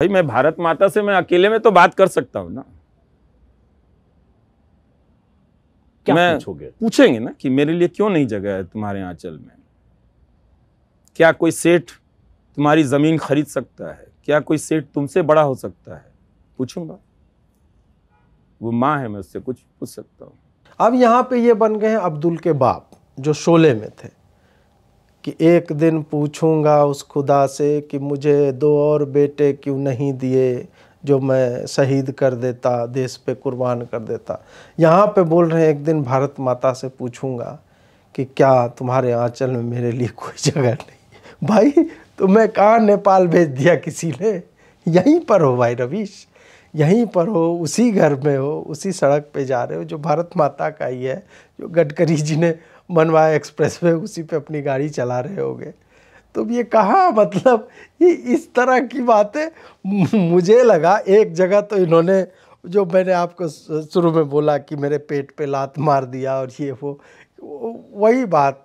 भाई मैं भारत माता से मैं अकेले में तो बात कर सकता हूँ ना क्या मैं पूछोगे पूछेंगे ना कि मेरे लिए क्यों नहीं जगह है तुम्हारे आंचल में क्या कोई सेठ तुम्हारी जमीन खरीद सकता है क्या कोई सेठ तुमसे बड़ा हो सकता है पूछूंगा वो माँ है मैं उससे कुछ पूछ सकता हूँ अब यहाँ पे ये बन गए हैं अब्दुल के बाप जो शोले में थे कि एक दिन पूछूंगा उस खुदा से कि मुझे दो और बेटे क्यों नहीं दिए जो मैं शहीद कर देता देश पे कुर्बान कर देता यहाँ पे बोल रहे हैं एक दिन भारत माता से पूछूंगा कि क्या तुम्हारे आंचल में मेरे लिए कोई जगह नहीं भाई तुम्हें कहाँ नेपाल भेज दिया किसी ने यहीं पर हो भाई रवीश यहीं पर हो उसी घर में हो उसी सड़क पे जा रहे हो जो भारत माता का ही है जो गडकरी जी ने मनवा एक्सप्रेस वे उसी पे अपनी गाड़ी चला रहे होगे तो ये कहाँ मतलब ये इस तरह की बातें मुझे लगा एक जगह तो इन्होंने जो मैंने आपको शुरू में बोला कि मेरे पेट पे लात मार दिया और ये वो वही बात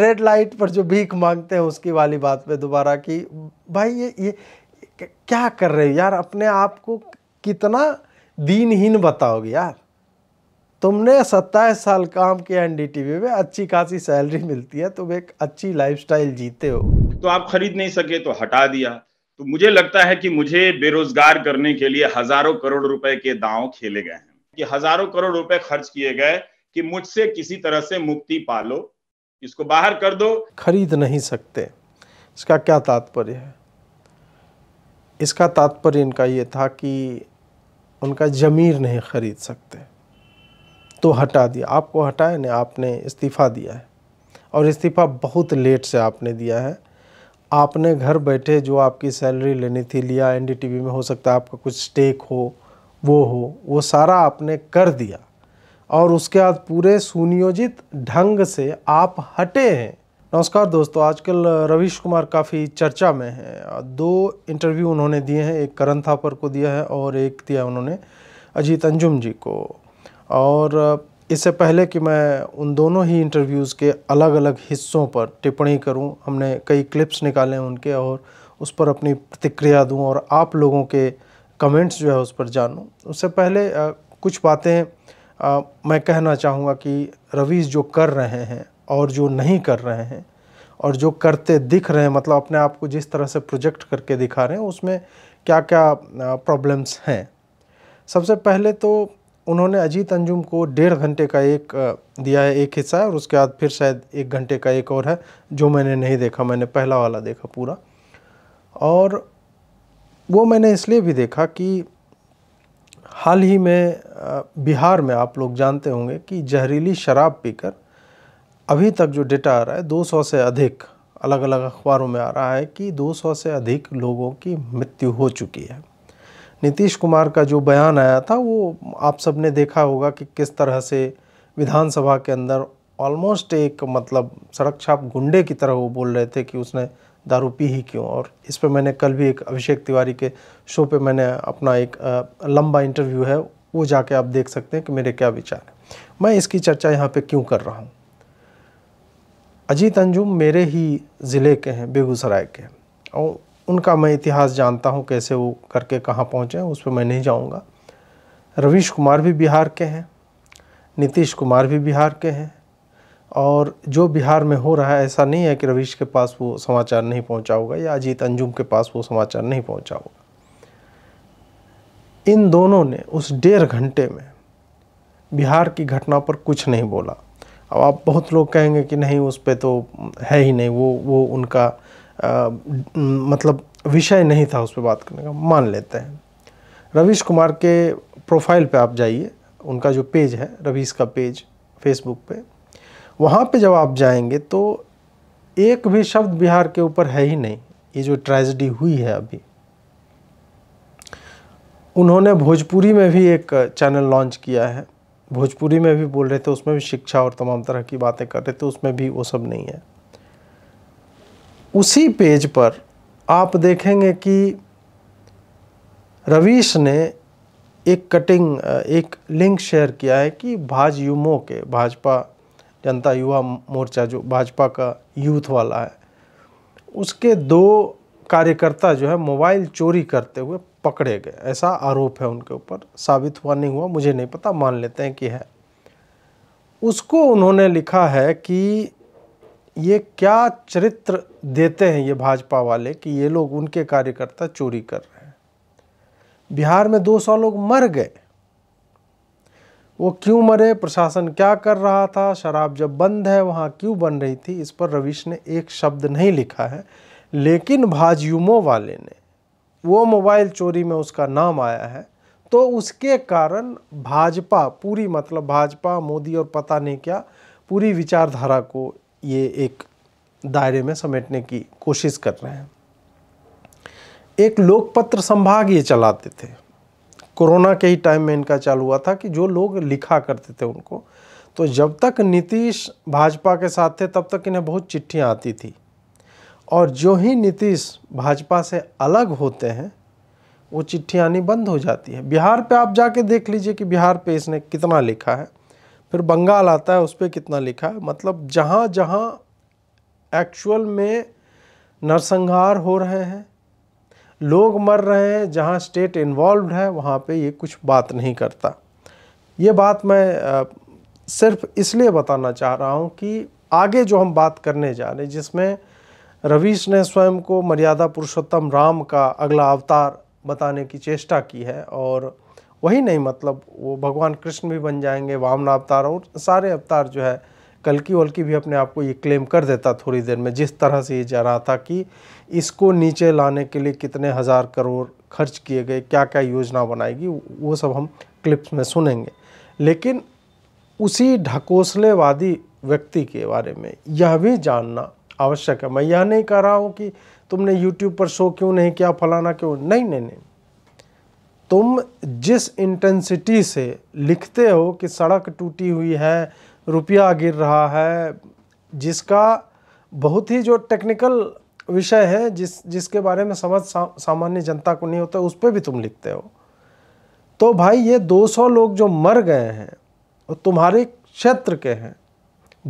रेड लाइट पर जो भीख मांगते हैं उसकी वाली बात पे दोबारा कि भाई ये ये क्या कर रहे हो यार अपने आप को कितना दीनहीन बताओगे यार तुमने सत्ताईस साल काम किया एन में अच्छी खासी सैलरी मिलती है तुम एक अच्छी लाइफस्टाइल जीते हो तो आप खरीद नहीं सके तो हटा दिया तो मुझे लगता है कि मुझे बेरोजगार करने के लिए हजारों करोड़ रुपए के दांव खेले गए हैं कि हजारों करोड़ रुपए खर्च किए गए कि मुझसे किसी तरह से मुक्ति पा लो इसको बाहर कर दो खरीद नहीं सकते इसका क्या तात्पर्य है इसका तात्पर्य इनका ये था कि उनका जमीर नहीं खरीद सकते तो हटा दिया आपको हटाया नहीं आपने इस्तीफ़ा दिया है और इस्तीफ़ा बहुत लेट से आपने दिया है आपने घर बैठे जो आपकी सैलरी लेनी थी लिया एनडीटीवी में हो सकता है आपका कुछ स्टेक हो वो हो वो सारा आपने कर दिया और उसके बाद पूरे सुनियोजित ढंग से आप हटे हैं नमस्कार दोस्तों आजकल रवीश कुमार काफ़ी चर्चा में हैं दो इंटरव्यू उन्होंने दिए हैं एक करण थापर को दिया है और एक दिया उन्होंने अजीत अंजुम जी को और इससे पहले कि मैं उन दोनों ही इंटरव्यूज़ के अलग अलग हिस्सों पर टिप्पणी करूं, हमने कई क्लिप्स निकाले उनके और उस पर अपनी प्रतिक्रिया दूं और आप लोगों के कमेंट्स जो है उस पर जानूं उससे पहले कुछ बातें मैं कहना चाहूँगा कि रवीज़ जो कर रहे हैं और जो नहीं कर रहे हैं और जो करते दिख रहे हैं मतलब अपने आप को जिस तरह से प्रोजेक्ट करके दिखा रहे हैं उसमें क्या क्या प्रॉब्लम्स हैं सबसे पहले तो उन्होंने अजीत अंजुम को डेढ़ घंटे का एक दिया है एक हिस्सा है और उसके बाद फिर शायद एक घंटे का एक और है जो मैंने नहीं देखा मैंने पहला वाला देखा पूरा और वो मैंने इसलिए भी देखा कि हाल ही में बिहार में आप लोग जानते होंगे कि जहरीली शराब पीकर अभी तक जो डेटा आ रहा है 200 से अधिक अलग अलग अखबारों में आ रहा है कि 200 से अधिक लोगों की मृत्यु हो चुकी है नीतीश कुमार का जो बयान आया था वो आप सब ने देखा होगा कि किस तरह से विधानसभा के अंदर ऑलमोस्ट एक मतलब सड़क छाप गुंडे की तरह वो बोल रहे थे कि उसने दारू पी ही क्यों और इस पर मैंने कल भी एक अभिषेक तिवारी के शो पे मैंने अपना एक लंबा इंटरव्यू है वो जाके आप देख सकते हैं कि मेरे क्या विचार हैं मैं इसकी चर्चा यहाँ पे क्यों कर रहा हूँ अजीत अंजुम मेरे ही ज़िले के हैं बेगूसराय के और उनका मैं इतिहास जानता हूँ कैसे वो करके कहाँ पहुँचे उस पर मैं नहीं जाऊँगा रवीश कुमार भी बिहार के हैं नीतीश कुमार भी बिहार के हैं और जो बिहार में हो रहा है ऐसा नहीं है कि रवीश के पास वो समाचार नहीं पहुँचा होगा या अजीत अंजुम के पास वो समाचार नहीं पहुँचा होगा इन दोनों ने उस डेढ़ घंटे में बिहार की घटना पर कुछ नहीं बोला अब आप बहुत लोग कहेंगे कि नहीं उस पर तो है ही नहीं वो वो उनका आ, मतलब विषय नहीं था उस पर बात करने का मान लेते हैं रवीश कुमार के प्रोफाइल पे आप जाइए उनका जो पेज है रवीश का पेज फेसबुक पे वहाँ पे जब आप जाएंगे तो एक भी शब्द बिहार के ऊपर है ही नहीं ये जो ट्रेजिडी हुई है अभी उन्होंने भोजपुरी में भी एक चैनल लॉन्च किया है भोजपुरी में भी बोल रहे थे उसमें भी शिक्षा और तमाम तरह की बातें कर रहे थे उसमें भी वो सब नहीं है उसी पेज पर आप देखेंगे कि रवीश ने एक कटिंग एक लिंक शेयर किया है कि भाज युमो के भाजपा जनता युवा मोर्चा जो भाजपा का यूथ वाला है उसके दो कार्यकर्ता जो है मोबाइल चोरी करते हुए पकड़े गए ऐसा आरोप है उनके ऊपर साबित हुआ नहीं हुआ मुझे नहीं पता मान लेते हैं कि है उसको उन्होंने लिखा है कि ये क्या चरित्र देते हैं ये भाजपा वाले कि ये लोग उनके कार्यकर्ता चोरी कर रहे हैं बिहार में 200 लोग मर गए वो क्यों मरे प्रशासन क्या कर रहा था शराब जब बंद है वहाँ क्यों बन रही थी इस पर रविश ने एक शब्द नहीं लिखा है लेकिन भाजयुमो वाले ने वो मोबाइल चोरी में उसका नाम आया है तो उसके कारण भाजपा पूरी मतलब भाजपा मोदी और पता नहीं क्या पूरी विचारधारा को ये एक दायरे में समेटने की कोशिश कर रहे हैं एक लोकपत्र संभाग ये चलाते थे कोरोना के ही टाइम में इनका चालू हुआ था कि जो लोग लिखा करते थे उनको तो जब तक नीतीश भाजपा के साथ थे तब तक इन्हें बहुत चिट्ठियाँ आती थी और जो ही नीतीश भाजपा से अलग होते हैं वो चिट्ठी आनी बंद हो जाती है बिहार पे आप जाके देख लीजिए कि बिहार पे इसने कितना लिखा है फिर बंगाल आता है उस पर कितना लिखा है मतलब जहाँ जहाँ एक्चुअल में नरसंहार हो रहे हैं लोग मर रहे हैं जहाँ स्टेट इन्वॉल्व है वहाँ पे ये कुछ बात नहीं करता ये बात मैं सिर्फ इसलिए बताना चाह रहा हूँ कि आगे जो हम बात करने जा रहे हैं जिसमें रवीश ने स्वयं को मर्यादा पुरुषोत्तम राम का अगला अवतार बताने की चेष्टा की है और वही नहीं मतलब वो भगवान कृष्ण भी बन जाएंगे वामना अवतार और सारे अवतार जो है कलकी वल्की भी अपने आप को ये क्लेम कर देता थोड़ी देर में जिस तरह से ये जा रहा था कि इसको नीचे लाने के लिए कितने हज़ार करोड़ खर्च किए गए क्या क्या योजना बनाएगी वो सब हम क्लिप्स में सुनेंगे लेकिन उसी ढकोसलेवादी व्यक्ति के बारे में यह भी जानना आवश्यक है मैं यह नहीं कह रहा हूँ कि तुमने YouTube पर शो क्यों नहीं किया फलाना क्यों नहीं नहीं नहीं तुम जिस इंटेंसिटी से लिखते हो कि सड़क टूटी हुई है रुपया गिर रहा है जिसका बहुत ही जो टेक्निकल विषय है जिस जिसके बारे में समझ सा, सामान्य जनता को नहीं होता उस पर भी तुम लिखते हो तो भाई ये 200 लोग जो मर गए हैं वो तुम्हारे क्षेत्र के हैं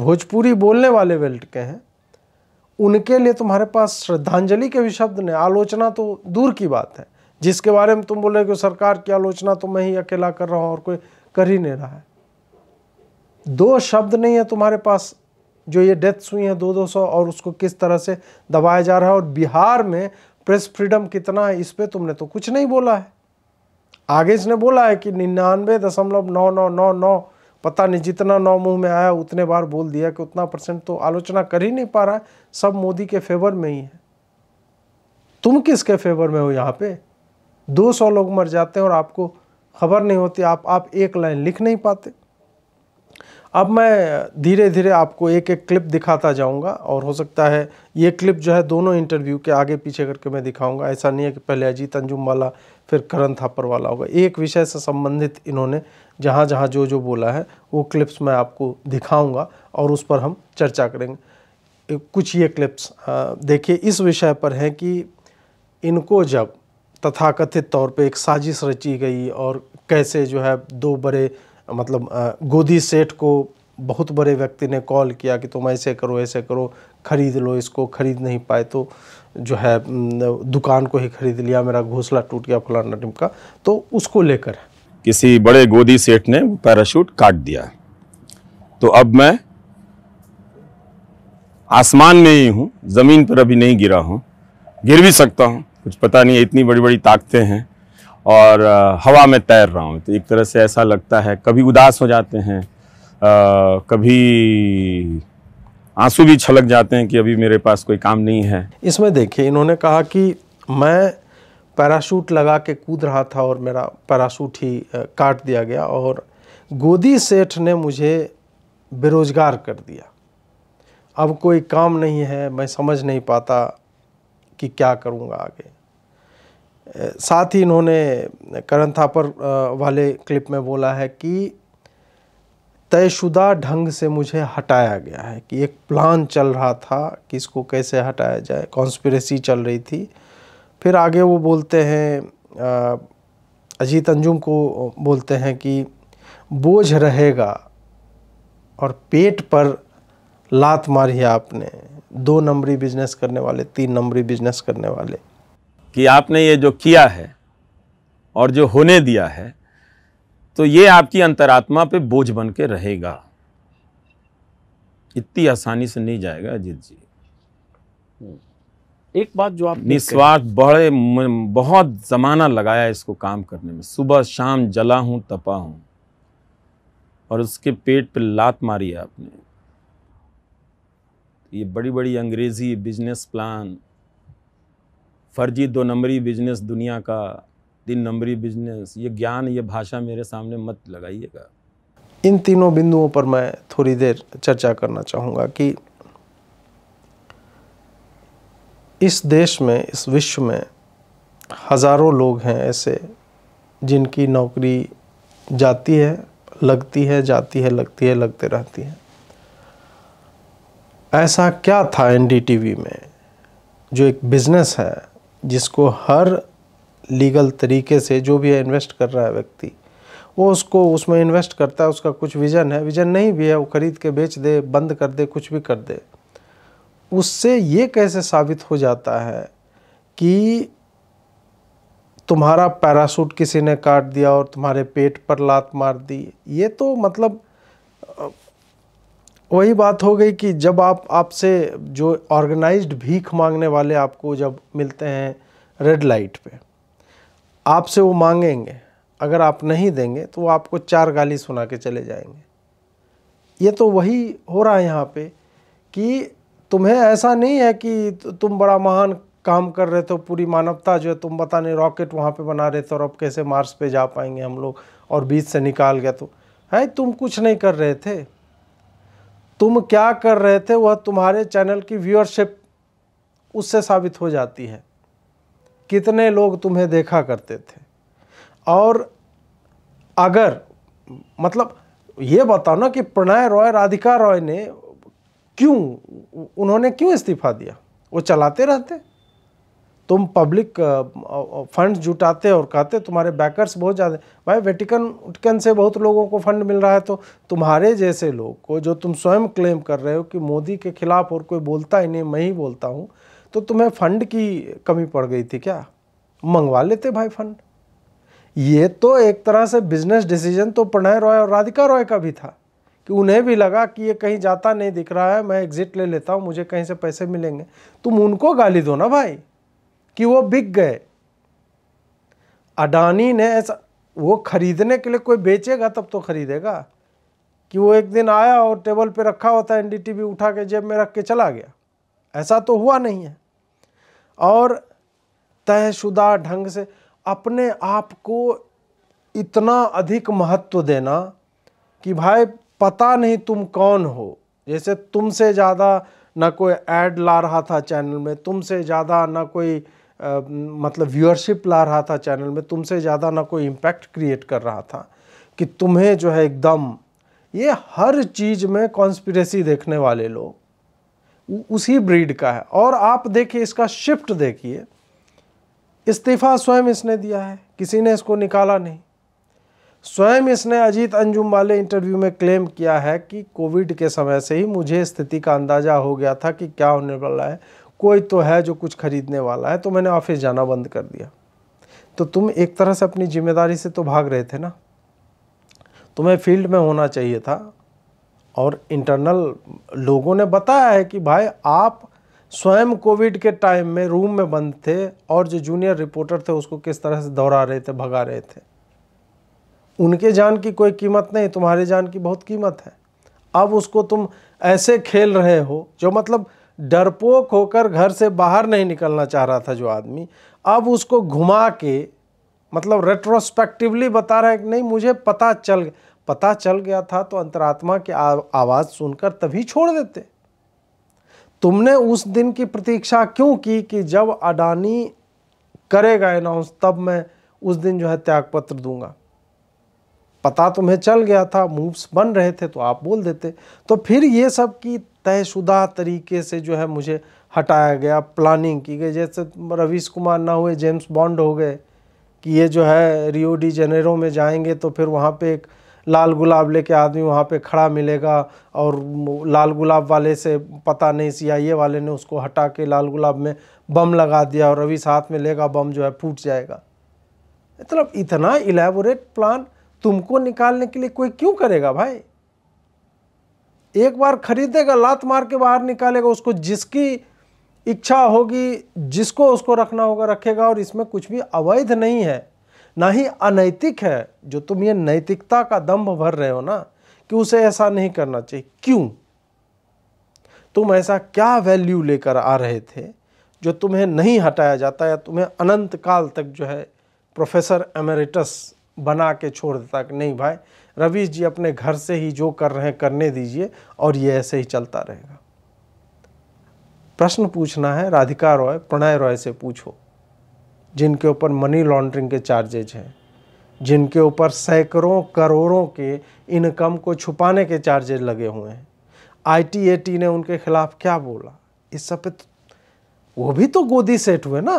भोजपुरी बोलने वाले बेल्ट के हैं उनके लिए तुम्हारे पास श्रद्धांजलि के भी शब्द नहीं आलोचना तो दूर की बात है जिसके बारे में तुम बोल रहे हो सरकार की आलोचना तो मैं ही अकेला कर रहा हूँ और कोई कर ही नहीं रहा है दो शब्द नहीं है तुम्हारे पास जो ये डेथ्स हुई हैं दो दो सौ और उसको किस तरह से दबाया जा रहा है और बिहार में प्रेस फ्रीडम कितना है इस पर तुमने तो कुछ नहीं बोला है आगे इसने बोला है कि निन्यानवे दशमलव नौ नौ नौ नौ पता नहीं जितना नौ मुंह में आया उतने बार बोल दिया कि उतना परसेंट तो आलोचना कर ही नहीं पा रहा है सब मोदी के फेवर में ही है तुम किसके फेवर में हो यहाँ पे 200 लोग मर जाते हैं और आपको खबर नहीं होती आप आप एक लाइन लिख नहीं पाते अब मैं धीरे धीरे आपको एक एक क्लिप दिखाता जाऊंगा और हो सकता है ये क्लिप जो है दोनों इंटरव्यू के आगे पीछे करके मैं दिखाऊंगा ऐसा नहीं है कि पहले अजीत अंजुम वाला फिर करण थापर वाला होगा एक विषय से संबंधित इन्होंने जहाँ जहाँ जो जो बोला है वो क्लिप्स मैं आपको दिखाऊँगा और उस पर हम चर्चा करेंगे कुछ ये क्लिप्स देखिए इस विषय पर हैं कि इनको जब तथाकथित तौर पे एक साजिश रची गई और कैसे जो है दो बड़े मतलब गोदी सेठ को बहुत बड़े व्यक्ति ने कॉल किया कि तुम ऐसे करो ऐसे करो खरीद लो इसको खरीद नहीं पाए तो जो है दुकान को ही खरीद लिया मेरा घोसला टूट गया फलाना टिमका तो उसको लेकर किसी बड़े गोदी सेठ ने पैराशूट काट दिया तो अब मैं आसमान में ही हूँ ज़मीन पर अभी नहीं गिरा हूँ गिर भी सकता हूँ कुछ पता नहीं है इतनी बड़ी बड़ी ताकतें हैं और हवा में तैर रहा हूँ तो एक तरह से ऐसा लगता है कभी उदास हो जाते हैं कभी आंसू भी छलक जाते हैं कि अभी मेरे पास कोई काम नहीं है इसमें देखिए इन्होंने कहा कि मैं पैराशूट लगा के कूद रहा था और मेरा पैराशूट ही काट दिया गया और गोदी सेठ ने मुझे बेरोज़गार कर दिया अब कोई काम नहीं है मैं समझ नहीं पाता कि क्या करूँगा आगे साथ ही इन्होंने करण थापर वाले क्लिप में बोला है कि तयशुदा ढंग से मुझे हटाया गया है कि एक प्लान चल रहा था कि इसको कैसे हटाया जाए कॉन्स्परेसी चल रही थी फिर आगे वो बोलते हैं अजीत अंजुम को बोलते हैं कि बोझ रहेगा और पेट पर लात मारी आपने दो नंबरी बिजनेस करने वाले तीन नंबरी बिजनेस करने वाले कि आपने ये जो किया है और जो होने दिया है तो ये आपकी अंतरात्मा पे बोझ बन के रहेगा इतनी आसानी से नहीं जाएगा अजीत जी एक बात जो आप निस्वार्थ बड़े बहुत ज़माना लगाया इसको काम करने में सुबह शाम जला हूं तपा हूं और उसके पेट पे लात मारी है आपने ये बड़ी बड़ी अंग्रेज़ी बिजनेस प्लान फर्जी दो नंबरी बिजनेस दुनिया का तीन नंबरी बिजनेस ये ज्ञान ये भाषा मेरे सामने मत लगाइएगा इन तीनों बिंदुओं पर मैं थोड़ी देर चर्चा करना चाहूँगा कि इस देश में इस विश्व में हज़ारों लोग हैं ऐसे जिनकी नौकरी जाती है लगती है जाती है लगती है लगते रहती है ऐसा क्या था एनडीटीवी में जो एक बिज़नेस है जिसको हर लीगल तरीके से जो भी है इन्वेस्ट कर रहा है व्यक्ति वो उसको उसमें इन्वेस्ट करता है उसका कुछ विज़न है विज़न नहीं भी है वो ख़रीद के बेच दे बंद कर दे कुछ भी कर दे उससे ये कैसे साबित हो जाता है कि तुम्हारा पैरासूट किसी ने काट दिया और तुम्हारे पेट पर लात मार दी ये तो मतलब वही बात हो गई कि जब आप आपसे जो ऑर्गेनाइज्ड भीख मांगने वाले आपको जब मिलते हैं रेड लाइट पे आपसे वो मांगेंगे अगर आप नहीं देंगे तो वो आपको चार गाली सुना के चले जाएंगे ये तो वही हो रहा है यहाँ पे कि तुम्हें ऐसा नहीं है कि तुम बड़ा महान काम कर रहे थे पूरी मानवता जो है तुम बता नहीं रॉकेट वहाँ पे बना रहे थे और अब कैसे मार्स पे जा पाएंगे हम लोग और बीच से निकाल गया तो है तुम कुछ नहीं कर रहे थे तुम क्या कर रहे थे वह तुम्हारे चैनल की व्यूअरशिप उससे साबित हो जाती है कितने लोग तुम्हें देखा करते थे और अगर मतलब ये बताओ ना कि प्रणय रॉय राधिका रॉय ने क्यों उन्होंने क्यों इस्तीफा दिया वो चलाते रहते तुम पब्लिक फंड जुटाते और कहते तुम्हारे बैकर्स बहुत ज़्यादा भाई वेटिकन उटकन से बहुत लोगों को फंड मिल रहा है तो तुम्हारे जैसे लोग को जो तुम स्वयं क्लेम कर रहे हो कि मोदी के खिलाफ और कोई बोलता ही नहीं मैं ही बोलता हूँ तो तुम्हें फंड की कमी पड़ गई थी क्या मंगवा लेते भाई फंड ये तो एक तरह से बिजनेस डिसीजन तो प्रणय रॉय और राधिका रॉय का भी था कि उन्हें भी लगा कि ये कहीं जाता नहीं दिख रहा है मैं एग्ज़िट ले लेता हूँ मुझे कहीं से पैसे मिलेंगे तुम उनको गाली दो ना भाई कि वो बिक गए अडानी ने ऐसा वो ख़रीदने के लिए कोई बेचेगा तब तो ख़रीदेगा कि वो एक दिन आया और टेबल पे रखा होता है एनडीटीवी उठा के जेब में रख के चला गया ऐसा तो हुआ नहीं है और तयशुदा ढंग से अपने आप को इतना अधिक महत्व देना कि भाई पता नहीं तुम कौन हो जैसे तुमसे ज़्यादा ना कोई ऐड ला रहा था चैनल में तुमसे ज़्यादा ना कोई आ, मतलब व्यूअरशिप ला रहा था चैनल में तुमसे ज़्यादा ना कोई इम्पैक्ट क्रिएट कर रहा था कि तुम्हें जो है एकदम ये हर चीज़ में कॉन्स्पिरेसी देखने वाले लोग उसी ब्रीड का है और आप देखिए इसका शिफ्ट देखिए इस्तीफ़ा स्वयं इसने दिया है किसी ने इसको निकाला नहीं स्वयं इसने अजीत अंजुम वाले इंटरव्यू में क्लेम किया है कि कोविड के समय से ही मुझे स्थिति का अंदाज़ा हो गया था कि क्या होने वाला है कोई तो है जो कुछ खरीदने वाला है तो मैंने ऑफिस जाना बंद कर दिया तो तुम एक तरह से अपनी जिम्मेदारी से तो भाग रहे थे ना तुम्हें फील्ड में होना चाहिए था और इंटरनल लोगों ने बताया है कि भाई आप स्वयं कोविड के टाइम में रूम में बंद थे और जो जूनियर रिपोर्टर थे उसको किस तरह से दोहरा रहे थे भगा रहे थे उनके जान की कोई कीमत नहीं तुम्हारे जान की बहुत कीमत है अब उसको तुम ऐसे खेल रहे हो जो मतलब डरपोक होकर घर से बाहर नहीं निकलना चाह रहा था जो आदमी अब उसको घुमा के मतलब रेट्रोस्पेक्टिवली बता रहा है कि नहीं मुझे पता चल पता चल गया था तो अंतरात्मा की आवाज़ सुनकर तभी छोड़ देते तुमने उस दिन की प्रतीक्षा क्यों की कि जब अडानी करेगा अनाउंस तब मैं उस दिन जो है त्यागपत्र दूंगा पता तुम्हें चल गया था मूव्स बन रहे थे तो आप बोल देते तो फिर ये सब की तयशुदा तरीके से जो है मुझे हटाया गया प्लानिंग की गई जैसे रवीश कुमार ना हुए जेम्स बॉन्ड हो गए कि ये जो है रियो डी जेनेरो में जाएंगे तो फिर वहाँ पे एक लाल गुलाब लेके आदमी वहाँ पे खड़ा मिलेगा और लाल गुलाब वाले से पता नहीं सीआईए वाले ने उसको हटा के लाल गुलाब में बम लगा दिया और रवीश हाथ में लेगा बम जो है फूट जाएगा मतलब इतना इलेबोरेट प्लान तुमको निकालने के लिए कोई क्यों करेगा भाई एक बार खरीदेगा लात मार के बाहर निकालेगा उसको जिसकी इच्छा होगी जिसको उसको रखना होगा रखेगा और इसमें कुछ भी अवैध नहीं है ना ही अनैतिक है जो तुम ये नैतिकता का दम्भ भर रहे हो ना कि उसे ऐसा नहीं करना चाहिए क्यों तुम ऐसा क्या वैल्यू लेकर आ रहे थे जो तुम्हें नहीं हटाया जाता या तुम्हें अनंत काल तक जो है प्रोफेसर एमेरिटस बना के छोड़ देता कि नहीं भाई रवीश जी अपने घर से ही जो कर रहे हैं करने दीजिए और ये ऐसे ही चलता रहेगा प्रश्न पूछना है राधिका रॉय प्रणय रॉय से पूछो जिनके ऊपर मनी लॉन्ड्रिंग के चार्जेज हैं जिनके ऊपर सैकड़ों करोड़ों के इनकम को छुपाने के चार्जेज लगे हुए हैं टी ने उनके खिलाफ क्या बोला इस सब पे तो, वो भी तो गोदी सेट हुए ना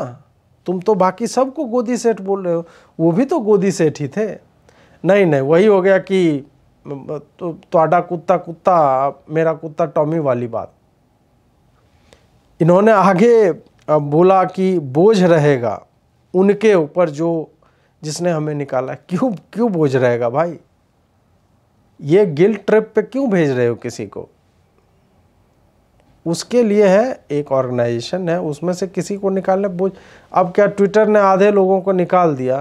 तुम तो बाकी सबको गोदी सेट बोल रहे हो वो भी तो गोदी सेट ही थे नहीं नहीं वही हो गया कि तोड़ा कुत्ता कुत्ता मेरा कुत्ता टॉमी वाली बात इन्होंने आगे बोला कि बोझ रहेगा उनके ऊपर जो जिसने हमें निकाला क्यों क्यों बोझ रहेगा भाई ये गिल्ट ट्रिप पे क्यों भेज रहे हो किसी को उसके लिए है एक ऑर्गेनाइजेशन है उसमें से किसी को निकालने बोझ अब क्या ट्विटर ने आधे लोगों को निकाल दिया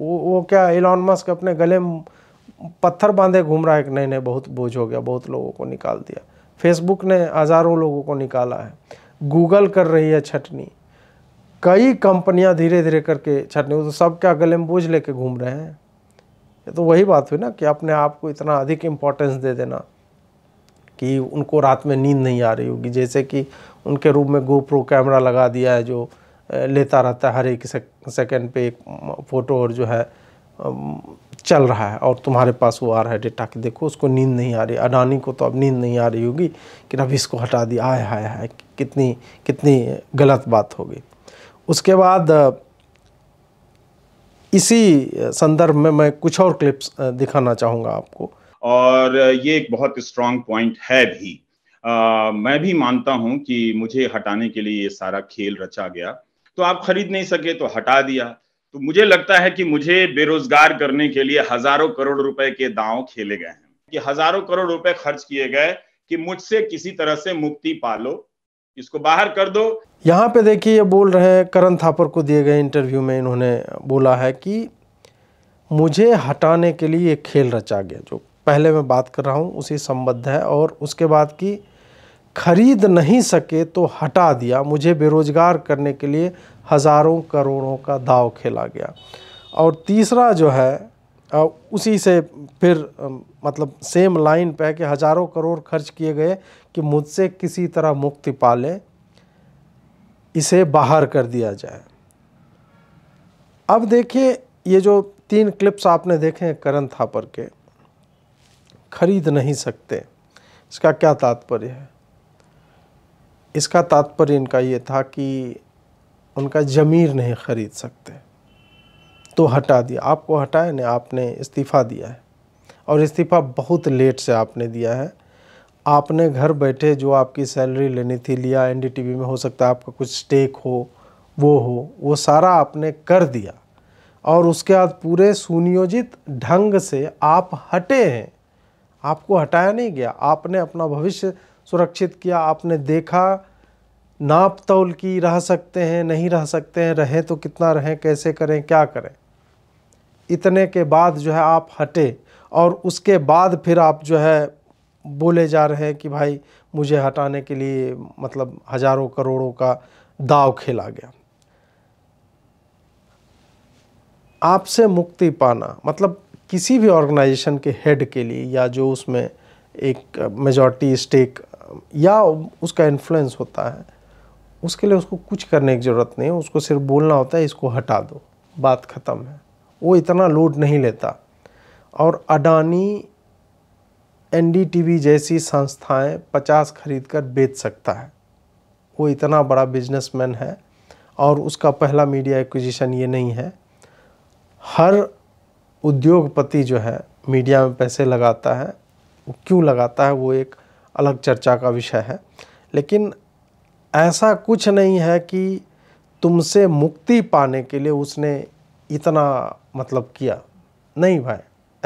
वो वो क्या एलॉन मस्क अपने गले में पत्थर बांधे घूम रहा है कि नहीं नहीं बहुत बोझ हो गया बहुत लोगों को निकाल दिया फेसबुक ने हज़ारों लोगों को निकाला है गूगल कर रही है छटनी कई कंपनियां धीरे धीरे करके छटनी वो तो सब क्या गले में बोझ लेके घूम रहे हैं ये तो वही बात हुई ना कि अपने आप को इतना अधिक इम्पोर्टेंस दे देना कि उनको रात में नींद नहीं आ रही होगी जैसे कि उनके रूम में गोप्रो कैमरा लगा दिया है जो लेता रहता है हर एक सेकंड सेकेंड पे एक फ़ोटो और जो है चल रहा है और तुम्हारे पास वो आ रहा है डेटा कि देखो उसको नींद नहीं आ रही अडानी को तो अब नींद नहीं आ रही होगी कि अब इसको हटा दिया आय हाय हाय कितनी कितनी गलत बात होगी उसके बाद इसी संदर्भ में मैं कुछ और क्लिप्स दिखाना चाहूँगा आपको और ये एक बहुत स्ट्रांग पॉइंट है भी आ, मैं भी मानता हूँ कि मुझे हटाने के लिए ये सारा खेल रचा गया तो आप खरीद नहीं सके तो हटा दिया तो मुझे लगता है कि मुझे बेरोजगार करने के लिए हजारों करोड़ रुपए के दांव खेले गए हैं कि हजारों करोड़ रुपए खर्च किए गए कि मुझसे किसी तरह से मुक्ति पालो इसको बाहर कर दो यहाँ पे देखिए ये बोल रहे हैं करण थापर को दिए गए इंटरव्यू में इन्होंने बोला है कि मुझे हटाने के लिए एक खेल रचा गया जो पहले मैं बात कर रहा हूँ उसी संबद्ध है और उसके बाद की खरीद नहीं सके तो हटा दिया मुझे बेरोजगार करने के लिए हज़ारों करोड़ों का दाव खेला गया और तीसरा जो है उसी से फिर मतलब सेम लाइन पे कि हज़ारों करोड़ खर्च किए गए कि मुझसे किसी तरह मुक्ति पा लें इसे बाहर कर दिया जाए अब देखिए ये जो तीन क्लिप्स आपने देखे हैं करण थापर के खरीद नहीं सकते इसका क्या तात्पर्य है इसका तात्पर्य इनका ये था कि उनका ज़मीर नहीं ख़रीद सकते तो हटा दिया आपको हटाया नहीं आपने इस्तीफ़ा दिया है और इस्तीफ़ा बहुत लेट से आपने दिया है आपने घर बैठे जो आपकी सैलरी लेनी थी लिया एनडीटीवी में हो सकता है आपका कुछ स्टेक हो वो हो वो सारा आपने कर दिया और उसके बाद पूरे सुनियोजित ढंग से आप हटे हैं आपको हटाया नहीं गया आपने अपना भविष्य सुरक्षित किया आपने देखा नाप तौल की रह सकते हैं नहीं रह सकते हैं रहें तो कितना रहें कैसे करें क्या करें इतने के बाद जो है आप हटे और उसके बाद फिर आप जो है बोले जा रहे हैं कि भाई मुझे हटाने के लिए मतलब हजारों करोड़ों का दाव खेला गया आपसे मुक्ति पाना मतलब किसी भी ऑर्गेनाइजेशन के हेड के लिए या जो उसमें एक मेजॉरिटी स्टेक या उसका इन्फ्लुएंस होता है उसके लिए उसको कुछ करने की ज़रूरत नहीं है उसको सिर्फ बोलना होता है इसको हटा दो बात ख़त्म है वो इतना लोड नहीं लेता और अडानी एन जैसी संस्थाएं पचास खरीद कर बेच सकता है वो इतना बड़ा बिजनेसमैन है और उसका पहला मीडिया एक्विजिशन ये नहीं है हर उद्योगपति जो है मीडिया में पैसे लगाता है वो क्यों लगाता है वो एक अलग चर्चा का विषय है लेकिन ऐसा कुछ नहीं है कि तुमसे मुक्ति पाने के लिए उसने इतना मतलब किया नहीं भाई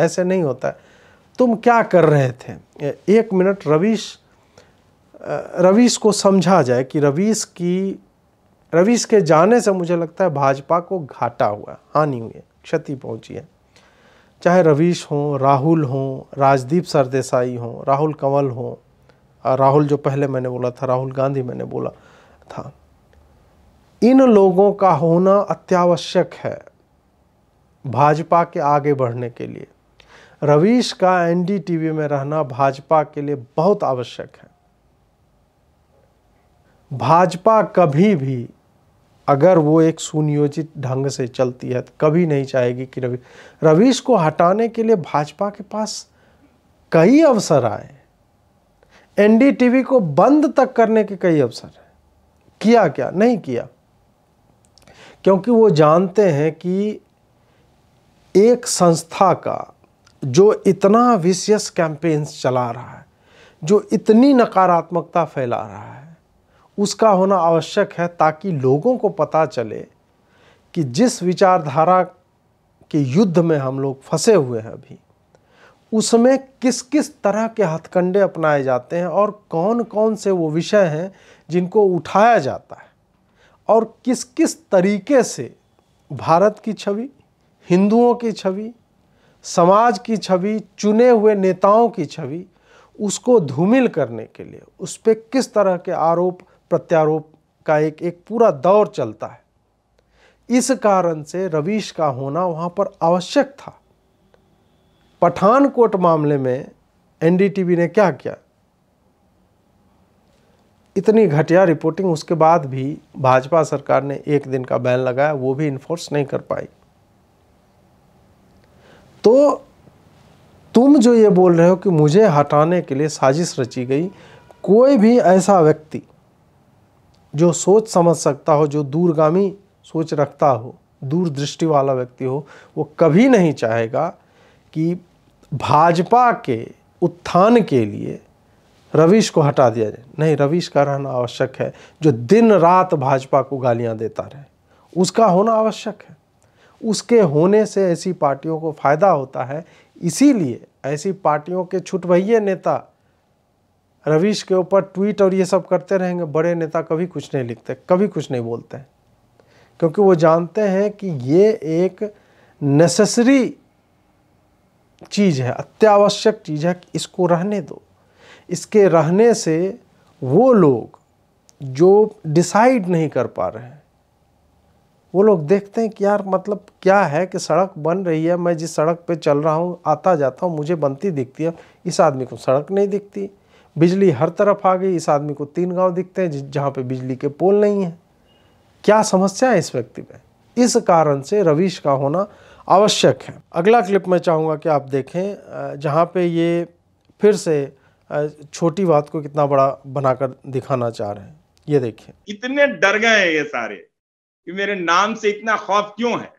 ऐसे नहीं होता है तुम क्या कर रहे थे एक मिनट रवीश रवीश को समझा जाए कि रवीश की रवीश के जाने से मुझे लगता है भाजपा को घाटा हुआ हानि हुई है क्षति पहुंची है चाहे रवीश हों राहुल हों राजदीप सरदेसाई हों राहुल कंवल हों राहुल जो पहले मैंने बोला था राहुल गांधी मैंने बोला था इन लोगों का होना अत्यावश्यक है भाजपा के आगे बढ़ने के लिए रवीश का एनडीटीवी में रहना भाजपा के लिए बहुत आवश्यक है भाजपा कभी भी अगर वो एक सुनियोजित ढंग से चलती है तो कभी नहीं चाहेगी कि रवि रवीश को हटाने के लिए भाजपा के पास कई अवसर आए एनडीटीवी को बंद तक करने के कई अवसर हैं किया क्या नहीं किया क्योंकि वो जानते हैं कि एक संस्था का जो इतना विशियस कैंपेन्स चला रहा है जो इतनी नकारात्मकता फैला रहा है उसका होना आवश्यक है ताकि लोगों को पता चले कि जिस विचारधारा के युद्ध में हम लोग फंसे हुए हैं अभी उसमें किस किस तरह के हथकंडे अपनाए जाते हैं और कौन कौन से वो विषय हैं जिनको उठाया जाता है और किस किस तरीके से भारत की छवि हिंदुओं की छवि समाज की छवि चुने हुए नेताओं की छवि उसको धूमिल करने के लिए उस पर किस तरह के आरोप प्रत्यारोप का एक एक पूरा दौर चलता है इस कारण से रवीश का होना वहाँ पर आवश्यक था पठानकोट मामले में एनडीटीवी ने क्या किया इतनी घटिया रिपोर्टिंग उसके बाद भी भाजपा सरकार ने एक दिन का बैन लगाया वो भी इन्फोर्स नहीं कर पाई तो तुम जो ये बोल रहे हो कि मुझे हटाने के लिए साजिश रची गई कोई भी ऐसा व्यक्ति जो सोच समझ सकता हो जो दूरगामी सोच रखता हो दूरदृष्टि वाला व्यक्ति हो वो कभी नहीं चाहेगा कि भाजपा के उत्थान के लिए रवीश को हटा दिया जाए नहीं रवीश का रहना आवश्यक है जो दिन रात भाजपा को गालियां देता रहे उसका होना आवश्यक है उसके होने से ऐसी पार्टियों को फायदा होता है इसीलिए ऐसी पार्टियों के छुटभैये नेता रवीश के ऊपर ट्वीट और ये सब करते रहेंगे बड़े नेता कभी कुछ नहीं लिखते कभी कुछ नहीं बोलते क्योंकि वो जानते हैं कि ये एक नेसेसरी चीज़ है अत्यावश्यक चीज़ है इसको रहने दो इसके रहने से वो लोग जो डिसाइड नहीं कर पा रहे हैं वो लोग देखते हैं कि यार मतलब क्या है कि सड़क बन रही है मैं जिस सड़क पे चल रहा हूँ आता जाता हूँ मुझे बनती दिखती है इस आदमी को सड़क नहीं दिखती बिजली हर तरफ आ गई इस आदमी को तीन गांव दिखते हैं जहाँ पे बिजली के पोल नहीं हैं क्या समस्या है इस व्यक्ति में इस कारण से रवीश का होना आवश्यक है अगला क्लिप मैं चाहूँगा कि आप देखें जहाँ पे ये फिर से छोटी बात को कितना बड़ा बनाकर दिखाना चाह रहे हैं ये देखिए इतने डर गए हैं ये सारे कि मेरे नाम से इतना खौफ क्यों है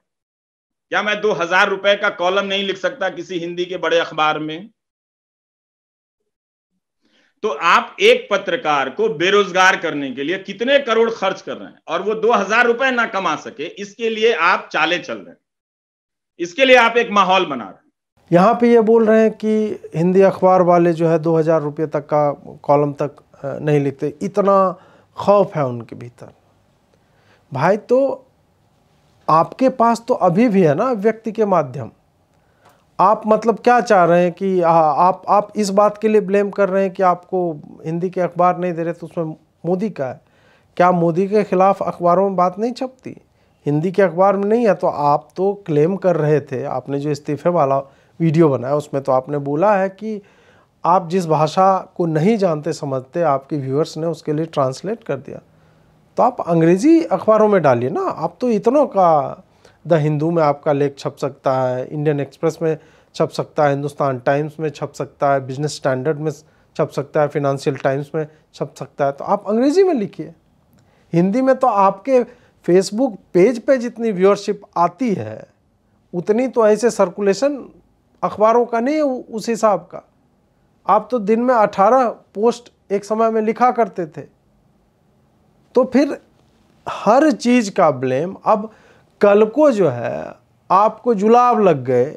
क्या मैं दो हजार रुपए का कॉलम नहीं लिख सकता किसी हिंदी के बड़े अखबार में तो आप एक पत्रकार को बेरोजगार करने के लिए कितने करोड़ खर्च कर रहे हैं और वो दो हजार रुपए ना कमा सके इसके लिए आप चाले चल रहे हैं इसके लिए आप एक माहौल बना रहे यहाँ पे ये बोल रहे हैं कि हिंदी अखबार वाले जो है दो हज़ार रुपये तक का कॉलम तक नहीं लिखते इतना खौफ है उनके भीतर भाई तो आपके पास तो अभी भी है ना व्यक्ति के माध्यम आप मतलब क्या चाह रहे हैं कि आ, आप आप इस बात के लिए ब्लेम कर रहे हैं कि आपको हिंदी के अखबार नहीं दे रहे तो उसमें मोदी का है क्या मोदी के खिलाफ अखबारों में बात नहीं छपती हिंदी के अखबार में नहीं है तो आप तो क्लेम कर रहे थे आपने जो इस्तीफे वाला वीडियो बनाया उसमें तो आपने बोला है कि आप जिस भाषा को नहीं जानते समझते आपके व्यूअर्स ने उसके लिए ट्रांसलेट कर दिया तो आप अंग्रेज़ी अखबारों में डालिए ना आप तो इतनों का द हिंदू में आपका लेख छप सकता है इंडियन एक्सप्रेस में छप सकता है हिंदुस्तान टाइम्स में छप सकता है बिजनेस स्टैंडर्ड में छप सकता है फिनंशियल टाइम्स में छप सकता है तो आप अंग्रेज़ी में लिखिए हिंदी में तो आपके फेसबुक पेज पे जितनी व्यूअरशिप आती है उतनी तो ऐसे सर्कुलेशन अखबारों का नहीं उस हिसाब का आप तो दिन में 18 पोस्ट एक समय में लिखा करते थे तो फिर हर चीज़ का ब्लेम अब कल को जो है आपको जुलाब लग गए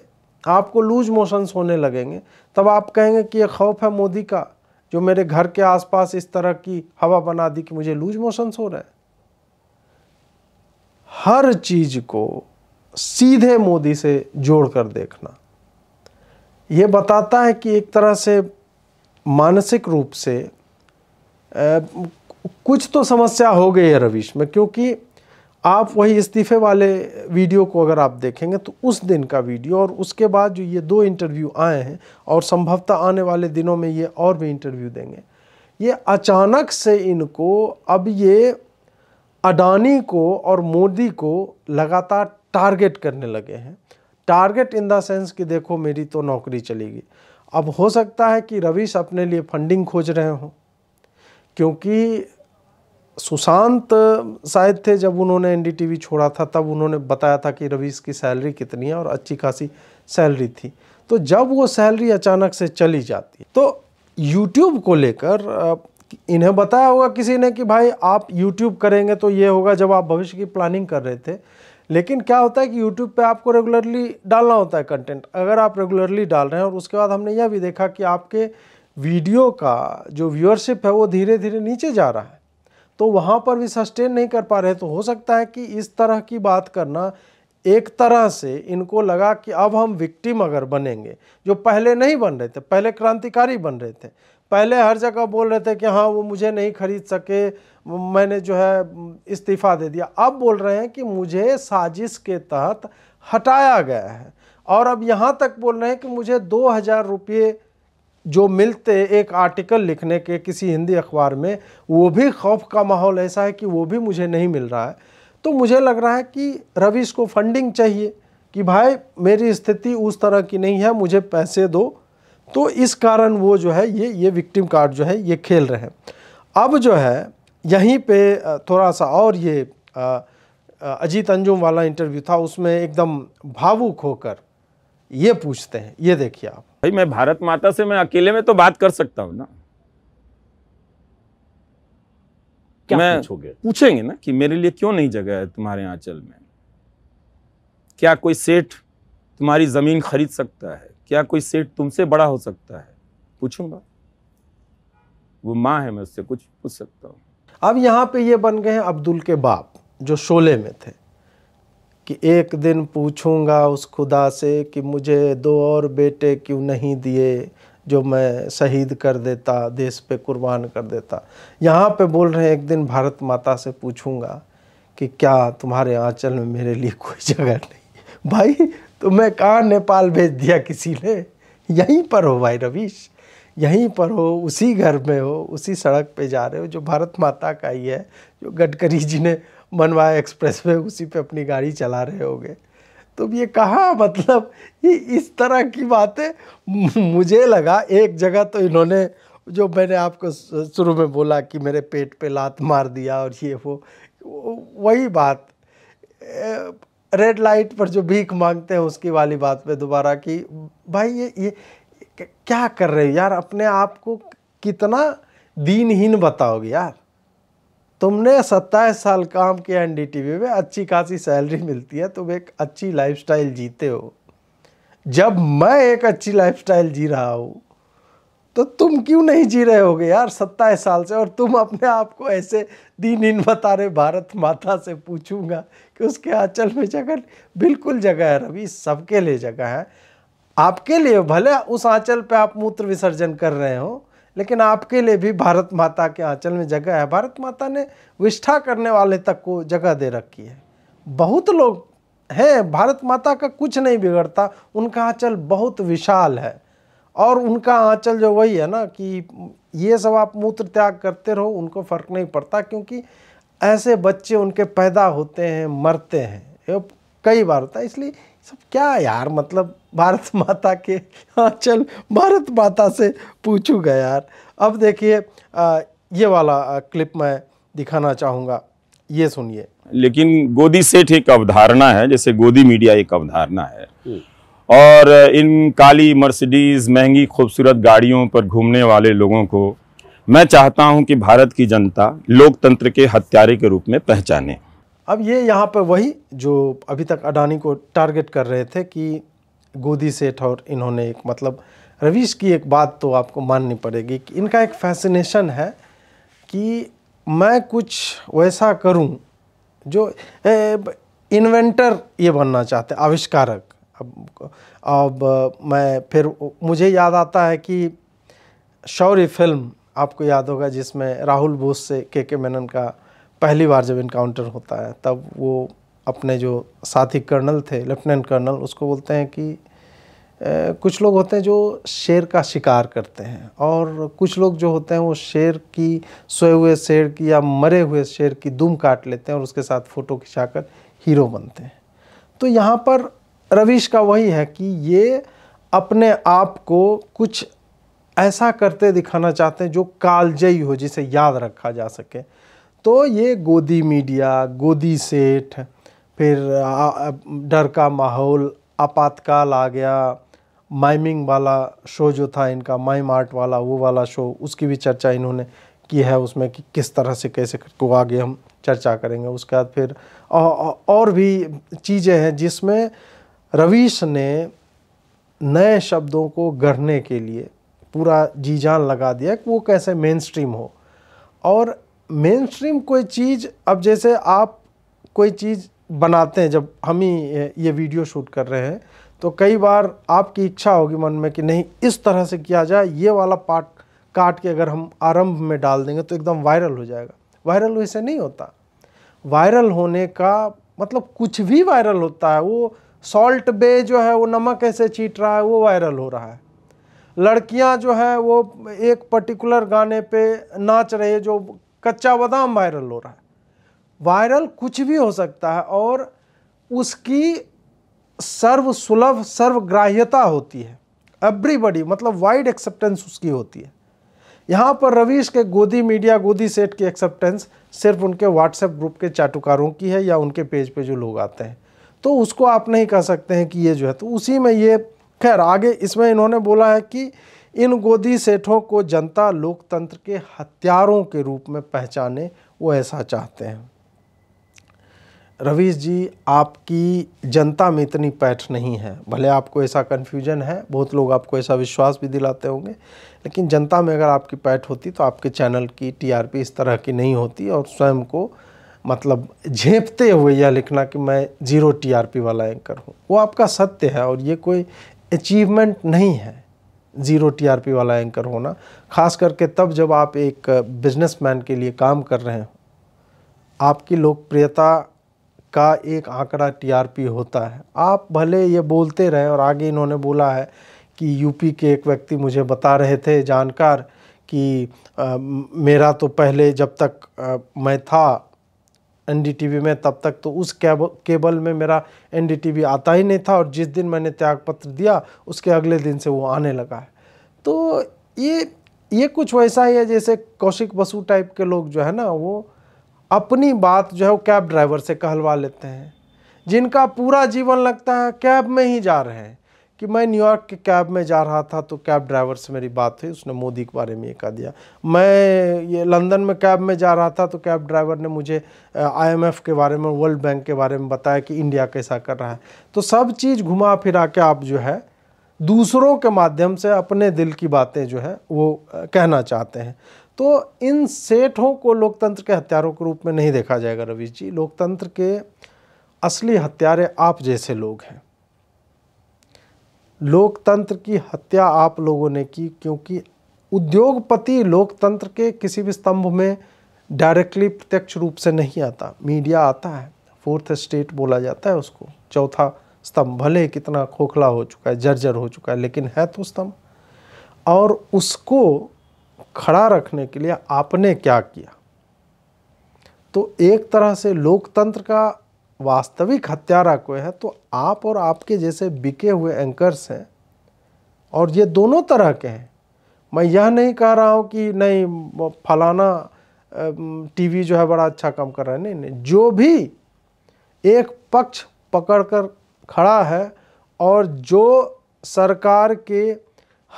आपको लूज मोशंस होने लगेंगे तब आप कहेंगे कि यह खौफ है मोदी का जो मेरे घर के आसपास इस तरह की हवा बना दी कि मुझे लूज मोशंस हो रहे हैं हर चीज को सीधे मोदी से जोड़ कर देखना ये बताता है कि एक तरह से मानसिक रूप से ए, कुछ तो समस्या हो गई है रविश में क्योंकि आप वही इस्तीफे वाले वीडियो को अगर आप देखेंगे तो उस दिन का वीडियो और उसके बाद जो ये दो इंटरव्यू आए हैं और संभवतः आने वाले दिनों में ये और भी इंटरव्यू देंगे ये अचानक से इनको अब ये अडानी को और मोदी को लगातार टारगेट करने लगे हैं टारगेट इन द सेंस कि देखो मेरी तो नौकरी चलेगी अब हो सकता है कि रवीश अपने लिए फंडिंग खोज रहे हों क्योंकि सुशांत शायद थे जब उन्होंने एनडीटीवी छोड़ा था तब उन्होंने बताया था कि रवीश की सैलरी कितनी है और अच्छी खासी सैलरी थी तो जब वो सैलरी अचानक से चली जाती तो यूट्यूब को लेकर इन्हें बताया होगा किसी ने कि भाई आप यूट्यूब करेंगे तो ये होगा जब आप भविष्य की प्लानिंग कर रहे थे लेकिन क्या होता है कि यूट्यूब पे आपको रेगुलरली डालना होता है कंटेंट अगर आप रेगुलरली डाल रहे हैं और उसके बाद हमने यह भी देखा कि आपके वीडियो का जो व्यूअरशिप है वो धीरे धीरे नीचे जा रहा है तो वहाँ पर भी सस्टेन नहीं कर पा रहे तो हो सकता है कि इस तरह की बात करना एक तरह से इनको लगा कि अब हम विक्टिम अगर बनेंगे जो पहले नहीं बन रहे थे पहले क्रांतिकारी बन रहे थे पहले हर जगह बोल रहे थे कि हाँ वो मुझे नहीं खरीद सके मैंने जो है इस्तीफ़ा दे दिया अब बोल रहे हैं कि मुझे साजिश के तहत हटाया गया है और अब यहाँ तक बोल रहे हैं कि मुझे दो हज़ार रुपये जो मिलते एक आर्टिकल लिखने के किसी हिंदी अखबार में वो भी खौफ का माहौल ऐसा है कि वो भी मुझे नहीं मिल रहा है तो मुझे लग रहा है कि रवीश को फंडिंग चाहिए कि भाई मेरी स्थिति उस तरह की नहीं है मुझे पैसे दो तो इस कारण वो जो है ये ये विक्टिम कार्ड जो है ये खेल रहे हैं अब जो है यहीं पे थोड़ा सा और ये अजीत अंजुम वाला इंटरव्यू था उसमें एकदम भावुक होकर ये पूछते हैं ये देखिए आप भाई मैं भारत माता से मैं अकेले में तो बात कर सकता हूँ ना क्या मैं पूछोगे पूछेंगे ना कि मेरे लिए क्यों नहीं जगह है तुम्हारे आंचल में क्या कोई सेठ तुम्हारी जमीन खरीद सकता है क्या कोई सेठ तुमसे बड़ा हो सकता है पूछूंगा वो माँ है मैं उससे कुछ पूछ सकता हूँ अब यहाँ पे ये बन गए हैं अब्दुल के बाप जो शोले में थे कि एक दिन पूछूंगा उस खुदा से कि मुझे दो और बेटे क्यों नहीं दिए जो मैं शहीद कर देता देश पे कुर्बान कर देता यहाँ पे बोल रहे हैं एक दिन भारत माता से पूछूंगा कि क्या तुम्हारे आंचल में मेरे लिए कोई जगह नहीं भाई तो मैं कहाँ नेपाल भेज दिया किसी ने यहीं पर हो भाई रवीश यहीं पर हो उसी घर में हो उसी सड़क पे जा रहे हो जो भारत माता का ही है जो गडकरी जी ने मनवाया एक्सप्रेस वे उसी पे अपनी गाड़ी चला रहे होगे तो ये कहाँ मतलब ये इस तरह की बातें मुझे लगा एक जगह तो इन्होंने जो मैंने आपको शुरू में बोला कि मेरे पेट पे लात मार दिया और ये वो वही बात रेड लाइट पर जो भीख मांगते हैं उसकी वाली बात पे दोबारा कि भाई ये ये क्या कर रहे हो यार अपने आप को कितना दीनहीन बताओगे यार तुमने सत्ताईस साल काम किया एन डी टी में अच्छी खासी सैलरी मिलती है तुम एक अच्छी लाइफस्टाइल जीते हो जब मैं एक अच्छी लाइफस्टाइल जी रहा हूँ तो तुम क्यों नहीं जी रहे होगे यार सत्ताईस साल से और तुम अपने आप को ऐसे दिन इन बता रहे भारत माता से पूछूंगा कि उसके आंचल में जगह बिल्कुल जगह है रवि सबके लिए जगह है आपके लिए भले उस आंचल पे आप मूत्र विसर्जन कर रहे हो लेकिन आपके लिए भी भारत माता के आंचल में जगह है भारत माता ने विष्ठा करने वाले तक को जगह दे रखी है बहुत लोग हैं भारत माता का कुछ नहीं बिगड़ता उनका आंचल बहुत विशाल है और उनका आंचल जो वही है ना कि ये सब आप मूत्र त्याग करते रहो उनको फ़र्क नहीं पड़ता क्योंकि ऐसे बच्चे उनके पैदा होते हैं मरते हैं कई बार होता है इसलिए सब क्या यार मतलब भारत माता के हाँ चल भारत माता से पूछूंगा यार अब देखिए ये वाला क्लिप मैं दिखाना चाहूँगा ये सुनिए लेकिन गोदी सेठ एक अवधारणा है जैसे गोदी मीडिया एक अवधारणा है हम्म। और इन काली मर्सिडीज़ महंगी खूबसूरत गाड़ियों पर घूमने वाले लोगों को मैं चाहता हूं कि भारत की जनता लोकतंत्र के हत्यारे के रूप में पहचाने अब ये यहाँ पर वही जो अभी तक अडानी को टारगेट कर रहे थे कि गोदी सेठ और इन्होंने एक मतलब रवीश की एक बात तो आपको माननी पड़ेगी कि इनका एक फैसिनेशन है कि मैं कुछ वैसा करूं जो इन्वेंटर ये बनना चाहते आविष्कारक अब अब मैं फिर मुझे याद आता है कि शौर्य फिल्म आपको याद होगा जिसमें राहुल बोस से के के मेनन का पहली बार जब इनकाउंटर होता है तब वो अपने जो साथी कर्नल थे लेफ्टिनेंट कर्नल उसको बोलते हैं कि ए, कुछ लोग होते हैं जो शेर का शिकार करते हैं और कुछ लोग जो होते हैं वो शेर की सोए हुए शेर की या मरे हुए शेर की दुम काट लेते हैं और उसके साथ फ़ोटो खिंचाकर हीरो बनते हैं तो यहाँ पर रविश का वही है कि ये अपने आप को कुछ ऐसा करते दिखाना चाहते हैं जो कालजयी हो जिसे याद रखा जा सके तो ये गोदी मीडिया गोदी सेठ फिर डर का माहौल आपातकाल आ गया माइमिंग वाला शो जो था इनका माइम आर्ट वाला वो वाला शो उसकी भी चर्चा इन्होंने की है उसमें कि किस तरह से कैसे को आगे हम चर्चा करेंगे उसके बाद फिर और भी चीज़ें हैं जिसमें रवीश ने नए शब्दों को गढ़ने के लिए पूरा जी जान लगा दिया कि वो कैसे मेन स्ट्रीम हो और मेन स्ट्रीम कोई चीज़ अब जैसे आप कोई चीज़ बनाते हैं जब हम ही ये वीडियो शूट कर रहे हैं तो कई बार आपकी इच्छा होगी मन में कि नहीं इस तरह से किया जाए ये वाला पार्ट काट के अगर हम आरंभ में डाल देंगे तो एकदम वायरल हो जाएगा वायरल वैसे नहीं होता वायरल होने का मतलब कुछ भी वायरल होता है वो सॉल्ट बे जो है वो नमक ऐसे चीट रहा है वो वायरल हो रहा है लड़कियां जो है वो एक पर्टिकुलर गाने पे नाच रहे जो कच्चा बादाम वायरल हो रहा है वायरल कुछ भी हो सकता है और उसकी सर्व सुलभ सर्वग्राह्यता होती है एवरीबडी मतलब वाइड एक्सेप्टेंस उसकी होती है यहाँ पर रवीश के गोदी मीडिया गोदी सेट की एक्सेप्टेंस सिर्फ उनके व्हाट्सएप ग्रुप के चाटुकारों की है या उनके पेज पे जो लोग आते हैं तो उसको आप नहीं कह सकते हैं कि ये जो है तो उसी में ये खैर आगे इसमें इन्होंने बोला है कि इन गोदी सेठों को जनता लोकतंत्र के हथियारों के रूप में पहचाने वो ऐसा चाहते हैं रवीश जी आपकी जनता में इतनी पैठ नहीं है भले आपको ऐसा कन्फ्यूजन है बहुत लोग आपको ऐसा विश्वास भी दिलाते होंगे लेकिन जनता में अगर आपकी पैठ होती तो आपके चैनल की टीआरपी इस तरह की नहीं होती और स्वयं को मतलब झेपते हुए यह लिखना कि मैं ज़ीरो टीआरपी वाला एंकर हूँ वो आपका सत्य है और ये कोई अचीवमेंट नहीं है ज़ीरो टीआरपी वाला एंकर होना खास करके तब जब आप एक बिजनेसमैन के लिए काम कर रहे हो आपकी लोकप्रियता का एक आंकड़ा टीआरपी होता है आप भले ये बोलते रहें और आगे इन्होंने बोला है कि यूपी के एक व्यक्ति मुझे बता रहे थे जानकार कि आ, मेरा तो पहले जब तक आ, मैं था एनडीटीवी में तब तक तो उस केबल में मेरा एनडीटीवी आता ही नहीं था और जिस दिन मैंने त्यागपत्र दिया उसके अगले दिन से वो आने लगा है तो ये ये कुछ वैसा ही है जैसे कौशिक बसु टाइप के लोग जो है ना वो अपनी बात जो है वो कैब ड्राइवर से कहलवा लेते हैं जिनका पूरा जीवन लगता है कैब में ही जा रहे हैं कि मैं न्यूयॉर्क के कैब में जा रहा था तो कैब ड्राइवर से मेरी बात हुई उसने मोदी के बारे में ये कह दिया मैं ये लंदन में कैब में जा रहा था तो कैब ड्राइवर ने मुझे आईएमएफ के बारे में वर्ल्ड बैंक के बारे में बताया कि इंडिया कैसा कर रहा है तो सब चीज़ घुमा फिरा के आप जो है दूसरों के माध्यम से अपने दिल की बातें जो है वो कहना चाहते हैं तो इन सेठों को लोकतंत्र के हथियारों के रूप में नहीं देखा जाएगा रवीश जी लोकतंत्र के असली हथियारे आप जैसे लोग हैं लोकतंत्र की हत्या आप लोगों ने की क्योंकि उद्योगपति लोकतंत्र के किसी भी स्तंभ में डायरेक्टली प्रत्यक्ष रूप से नहीं आता मीडिया आता है फोर्थ स्टेट बोला जाता है उसको चौथा स्तंभ भले कितना खोखला हो चुका है जर्जर हो चुका है लेकिन है तो स्तंभ और उसको खड़ा रखने के लिए आपने क्या किया तो एक तरह से लोकतंत्र का वास्तविक हत्यारा कोई है तो आप और आपके जैसे बिके हुए एंकर्स हैं और ये दोनों तरह के हैं मैं यह नहीं कह रहा हूँ कि नहीं फलाना टीवी जो है बड़ा अच्छा काम कर रहा है नहीं नहीं जो भी एक पक्ष पकड़कर खड़ा है और जो सरकार के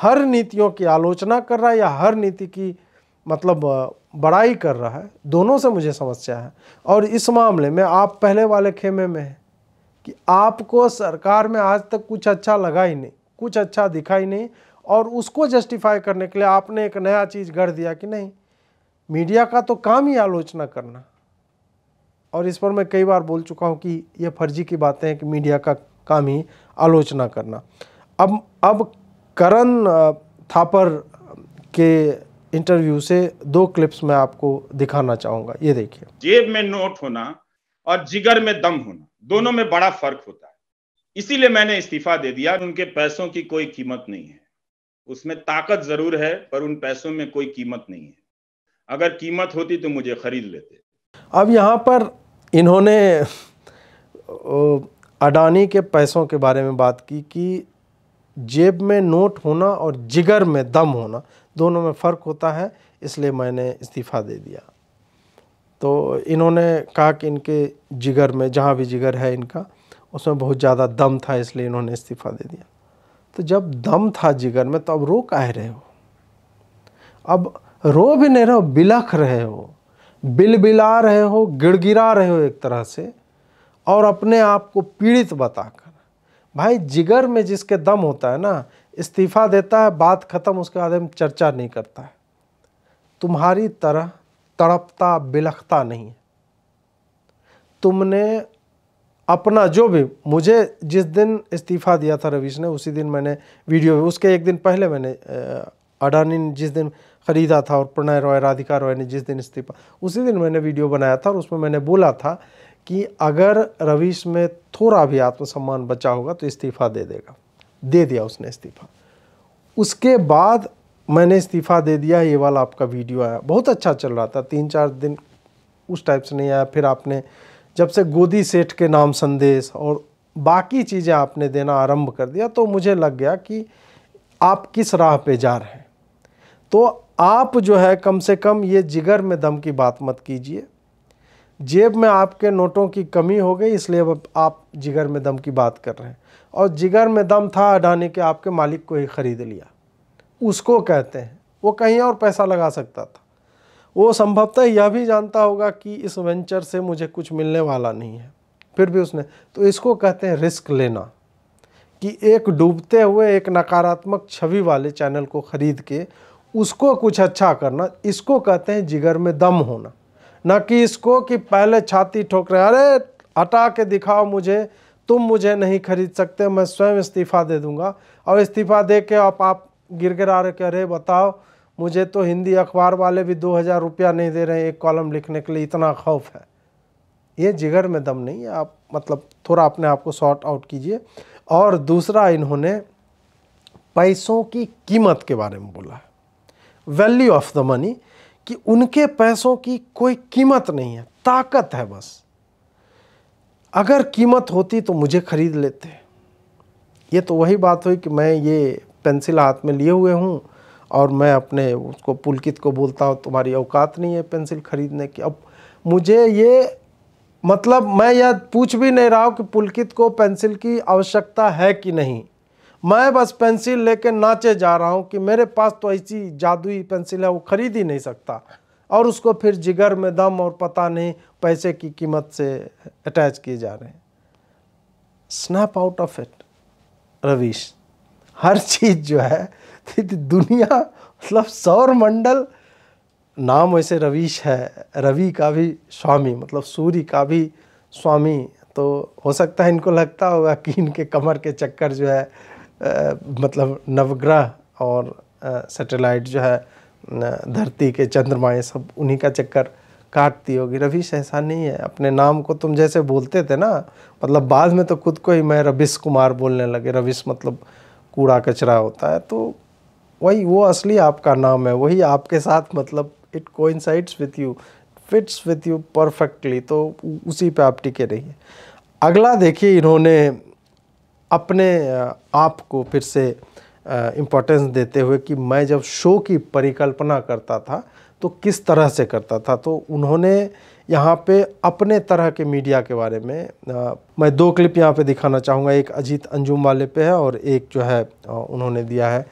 हर नीतियों की आलोचना कर रहा है या हर नीति की मतलब बड़ाई कर रहा है दोनों से मुझे समस्या है और इस मामले में आप पहले वाले खेमे में हैं कि आपको सरकार में आज तक कुछ अच्छा लगा ही नहीं कुछ अच्छा दिखा ही नहीं और उसको जस्टिफाई करने के लिए आपने एक नया चीज़ गढ़ दिया कि नहीं मीडिया का तो काम ही आलोचना करना और इस पर मैं कई बार बोल चुका हूँ कि ये फर्जी की बातें हैं कि मीडिया का काम ही आलोचना करना अब अब करण थापर के इंटरव्यू से दो क्लिप्स मैं आपको दिखाना चाहूंगा ये देखिए जेब में नोट होना और जिगर में दम होना दोनों में बड़ा फर्क होता है इसीलिए मैंने इस्तीफा दे दिया उनके पैसों की कोई कीमत नहीं है उसमें ताकत जरूर है पर उन पैसों में कोई कीमत नहीं है अगर कीमत होती तो मुझे खरीद लेते अब यहाँ पर इन्होंने अडानी के पैसों के बारे में बात की कि जेब में नोट होना और जिगर में दम होना दोनों में फ़र्क होता है इसलिए मैंने इस्तीफ़ा दे दिया तो इन्होंने कहा कि इनके जिगर में जहाँ भी जिगर है इनका उसमें बहुत ज़्यादा दम था इसलिए इन्होंने इस्तीफ़ा दे दिया तो जब दम था जिगर में तो अब रो काहे रहे हो अब रो भी नहीं रहे हो बिलख रहे हो बिल बिला रहे हो गिड़गिरा रहे हो एक तरह से और अपने आप को पीड़ित बताकर भाई जिगर में जिसके दम होता है ना इस्तीफ़ा देता है बात ख़त्म उसके बाद में चर्चा नहीं करता है तुम्हारी तरह तड़पता बिलखता नहीं है तुमने अपना जो भी मुझे जिस दिन इस्तीफ़ा दिया था रवीश ने उसी दिन मैंने वीडियो उसके एक दिन पहले मैंने अडानी ने जिस दिन ख़रीदा था और प्रणय रॉय राधिका रॉय ने जिस दिन इस्तीफा उसी दिन मैंने वीडियो बनाया था और उसमें मैंने बोला था कि अगर रवीश में थोड़ा भी आत्मसम्मान बचा होगा तो इस्तीफ़ा दे देगा दे दिया उसने इस्तीफ़ा उसके बाद मैंने इस्तीफ़ा दे दिया ये वाला आपका वीडियो आया बहुत अच्छा चल रहा था तीन चार दिन उस टाइप से नहीं आया फिर आपने जब से गोदी सेठ के नाम संदेश और बाकी चीज़ें आपने देना आरंभ कर दिया तो मुझे लग गया कि आप किस राह पे जा रहे हैं तो आप जो है कम से कम ये जिगर में दम की बात मत कीजिए जेब में आपके नोटों की कमी हो गई इसलिए आप जिगर में दम की बात कर रहे हैं और जिगर में दम था अडानी के आपके मालिक को ही ख़रीद लिया उसको कहते हैं वो कहीं और पैसा लगा सकता था वो संभवतः यह भी जानता होगा कि इस वेंचर से मुझे कुछ मिलने वाला नहीं है फिर भी उसने तो इसको कहते हैं रिस्क लेना कि एक डूबते हुए एक नकारात्मक छवि वाले चैनल को ख़रीद के उसको कुछ अच्छा करना इसको कहते हैं जिगर में दम होना न कि इसको कि पहले छाती ठोक रहे अरे हटा के दिखाओ मुझे तुम मुझे नहीं खरीद सकते मैं स्वयं इस्तीफ़ा दे दूँगा और इस्तीफ़ा दे के आप आप गिर गिरा रहे अरे बताओ मुझे तो हिंदी अखबार वाले भी दो हज़ार रुपया नहीं दे रहे हैं एक कॉलम लिखने के लिए इतना खौफ है ये जिगर में दम नहीं है आप मतलब थोड़ा अपने आप को शॉर्ट आउट कीजिए और दूसरा इन्होंने पैसों की कीमत के बारे में बोला है वैल्यू ऑफ द मनी कि उनके पैसों की कोई कीमत नहीं है ताकत है बस अगर कीमत होती तो मुझे ख़रीद लेते ये तो वही बात हुई कि मैं ये पेंसिल हाथ में लिए हुए हूँ और मैं अपने उसको पुलकित को बोलता हूँ तुम्हारी औकात नहीं है पेंसिल ख़रीदने की अब मुझे ये मतलब मैं यह पूछ भी नहीं रहा हूँ कि पुलकित को पेंसिल की आवश्यकता है कि नहीं मैं बस पेंसिल लेके नाचे जा रहा हूँ कि मेरे पास तो ऐसी जादुई पेंसिल है वो खरीद ही नहीं सकता और उसको फिर जिगर में दम और पता नहीं पैसे की कीमत से अटैच किए जा रहे हैं snap out of it Ravish हर चीज़ जो है दुनिया मतलब सौर मंडल नाम वैसे रवीश है रवि का भी स्वामी मतलब सूर्य का भी स्वामी तो हो सकता है इनको लगता होगा कि इनके कमर के चक्कर जो है आ, मतलब नवग्रह और सैटेलाइट जो है धरती के चंद्रमा ये सब उन्हीं का चक्कर काटती होगी रविश ऐसा नहीं है अपने नाम को तुम जैसे बोलते थे ना मतलब बाद में तो खुद को ही मैं रविश कुमार बोलने लगे रविश मतलब कूड़ा कचरा होता है तो वही वो असली आपका नाम है वही आपके साथ मतलब it coincides with you fits with you perfectly तो उसी पे आप टिके रहिए अगला देखिए इन्होंने अपने आप को फिर से इम्पोर्टेंस देते हुए कि मैं जब शो की परिकल्पना करता था तो किस तरह से करता था तो उन्होंने यहाँ पे अपने तरह के मीडिया के बारे में आ, मैं दो क्लिप यहाँ पे दिखाना चाहूँगा एक अजीत अंजुम वाले पे है और एक जो है उन्होंने दिया है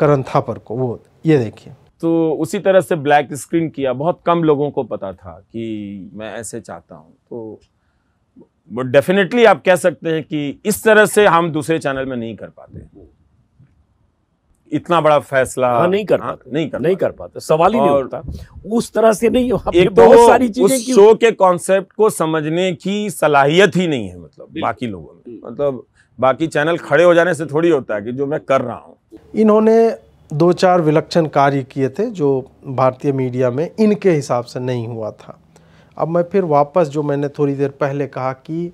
करण थापर को वो ये देखिए तो उसी तरह से ब्लैक स्क्रीन किया बहुत कम लोगों को पता था कि मैं ऐसे चाहता हूँ तो डेफिनेटली आप कह सकते हैं कि इस तरह से हम दूसरे चैनल में नहीं कर पाते इतना बड़ा फैसला हाँ, नहीं कर हाँ, पाते नहीं कर नहीं कर पाते सवाल ही नहीं होता उस तरह से नहीं एक तो बहुत सारी चीजें उस शो के कॉन्सेप्ट को समझने की सलाहियत ही नहीं है मतलब बाकी लोगों में हम्म। मतलब बाकी चैनल खड़े हो जाने से थोड़ी होता है कि जो मैं कर रहा हूँ इन्होंने दो चार विलक्षण कार्य किए थे जो भारतीय मीडिया में इनके हिसाब से नहीं हुआ था अब मैं फिर वापस जो मैंने थोड़ी देर पहले कहा कि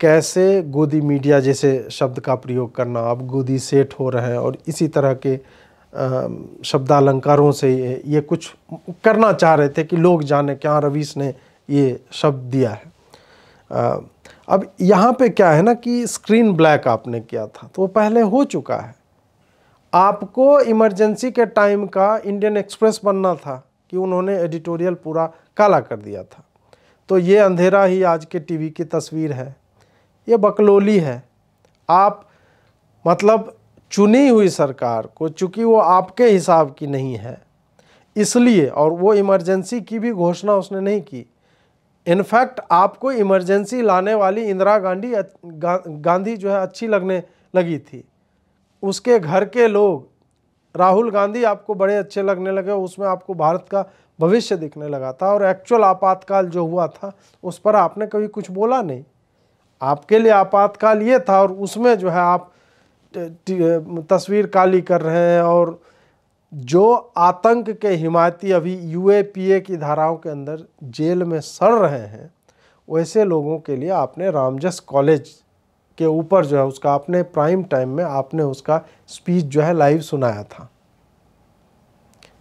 कैसे गोदी मीडिया जैसे शब्द का प्रयोग करना आप गोदी सेठ हो रहे हैं और इसी तरह के शब्दालंकारों से ये, ये कुछ करना चाह रहे थे कि लोग जाने क्या रवीश ने ये शब्द दिया है आ, अब यहाँ पे क्या है ना कि स्क्रीन ब्लैक आपने किया था तो वो पहले हो चुका है आपको इमरजेंसी के टाइम का इंडियन एक्सप्रेस बनना था कि उन्होंने एडिटोरियल पूरा काला कर दिया था तो ये अंधेरा ही आज के टीवी की तस्वीर है ये बकलोली है आप मतलब चुनी हुई सरकार को चूँकि वो आपके हिसाब की नहीं है इसलिए और वो इमरजेंसी की भी घोषणा उसने नहीं की इनफैक्ट आपको इमरजेंसी लाने वाली इंदिरा गांधी गा, गांधी जो है अच्छी लगने लगी थी उसके घर के लोग राहुल गांधी आपको बड़े अच्छे लगने लगे उसमें आपको भारत का भविष्य दिखने लगा था और एक्चुअल आपातकाल जो हुआ था उस पर आपने कभी कुछ बोला नहीं आपके लिए आपातकाल ये था और उसमें जो है आप तस्वीर काली कर रहे हैं और जो आतंक के हिमायती अभी यूएपीए की धाराओं के अंदर जेल में सड़ रहे हैं वैसे लोगों के लिए आपने रामजस कॉलेज के ऊपर जो है उसका आपने प्राइम टाइम में आपने उसका स्पीच जो है लाइव सुनाया था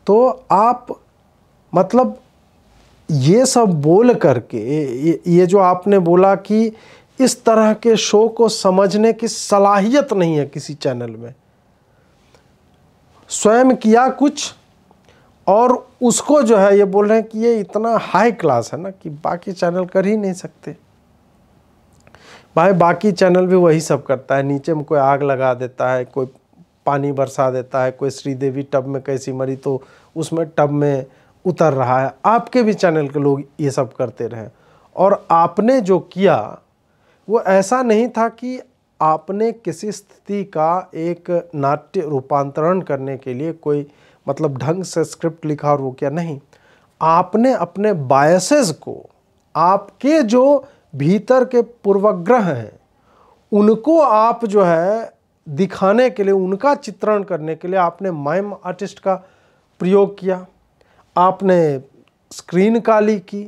तो आप मतलब ये सब बोल करके ये जो आपने बोला कि इस तरह के शो को समझने की सलाहियत नहीं है किसी चैनल में स्वयं किया कुछ और उसको जो है ये बोल रहे हैं कि ये इतना हाई क्लास है ना कि बाकी चैनल कर ही नहीं सकते भाई बाकी चैनल भी वही सब करता है नीचे में कोई आग लगा देता है कोई पानी बरसा देता है कोई श्रीदेवी टब में कैसी मरी तो उसमें टब में उतर रहा है आपके भी चैनल के लोग ये सब करते रहे और आपने जो किया वो ऐसा नहीं था कि आपने किसी स्थिति का एक नाट्य रूपांतरण करने के लिए कोई मतलब ढंग से स्क्रिप्ट लिखा और वो क्या नहीं आपने अपने बायसेस को आपके जो भीतर के पूर्वग्रह हैं उनको आप जो है दिखाने के लिए उनका चित्रण करने के लिए आपने माइम आर्टिस्ट का प्रयोग किया आपने स्क्रीन काली की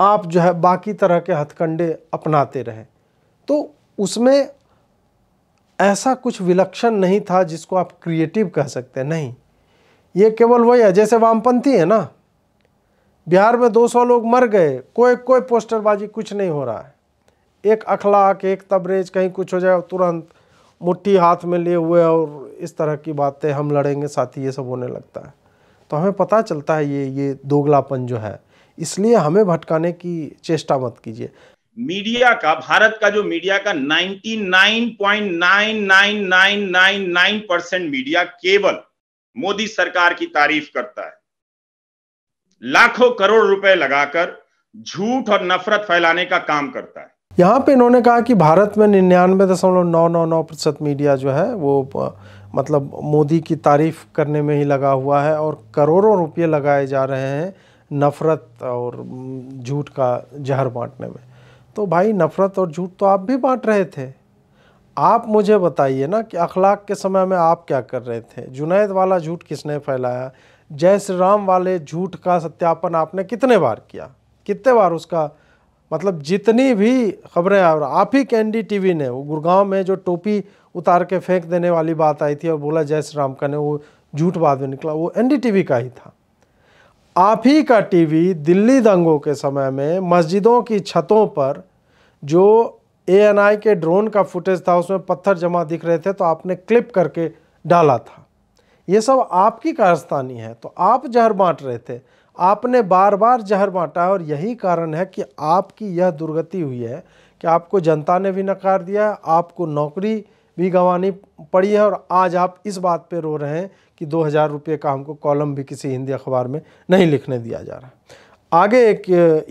आप जो है बाकी तरह के हथकंडे अपनाते रहें तो उसमें ऐसा कुछ विलक्षण नहीं था जिसको आप क्रिएटिव कह सकते हैं नहीं ये केवल वही है जैसे वामपंथी है ना बिहार में 200 लोग मर गए कोई कोई पोस्टरबाजी कुछ नहीं हो रहा है एक अखलाक एक तबरेज कहीं कुछ हो जाए तुरंत मुट्ठी हाथ में लिए हुए और इस तरह की बातें हम लड़ेंगे साथी ये सब होने लगता है तो हमें पता चलता है ये ये दोगलापन जो है इसलिए हमें भटकाने की चेष्टा मत कीजिए मीडिया का भारत का जो मीडिया का 99.99999 परसेंट मीडिया केवल मोदी सरकार की तारीफ करता है लाखों करोड़ रुपए लगाकर झूठ और नफरत फैलाने का काम करता है यहाँ पे इन्होंने कहा कि भारत में निन्यानवे दशमलव नौ नौ नौ प्रतिशत मीडिया जो है वो मतलब मोदी की तारीफ करने में ही लगा हुआ है और करोड़ों रुपये लगाए जा रहे हैं नफरत और झूठ का जहर बांटने में तो भाई नफ़रत और झूठ तो आप भी बांट रहे थे आप मुझे बताइए ना कि अखलाक के समय में आप क्या कर रहे थे जुनैद वाला झूठ किसने फैलाया जय श्री राम वाले झूठ का सत्यापन आपने कितने बार किया कितने बार उसका मतलब जितनी भी खबरें आ रहा आप ही के एन टी वी ने वो गुड़गांव में जो टोपी उतार के फेंक देने वाली बात आई थी और बोला जय श्री राम का ने वो झूठ बाद में निकला वो एन डी टी वी का ही था आप ही का टीवी दिल्ली दंगों के समय में मस्जिदों की छतों पर जो एएनआई के ड्रोन का फुटेज था उसमें पत्थर जमा दिख रहे थे तो आपने क्लिप करके डाला था ये सब आपकी कारस्तानी है तो आप जहर बांट रहे थे आपने बार बार जहर बांटा और यही कारण है कि आपकी यह दुर्गति हुई है कि आपको जनता ने भी नकार दिया आपको नौकरी भी गंवानी पड़ी है और आज आप इस बात पर रो रहे हैं कि दो हज़ार रुपये का हमको कॉलम भी किसी हिंदी अखबार में नहीं लिखने दिया जा रहा आगे एक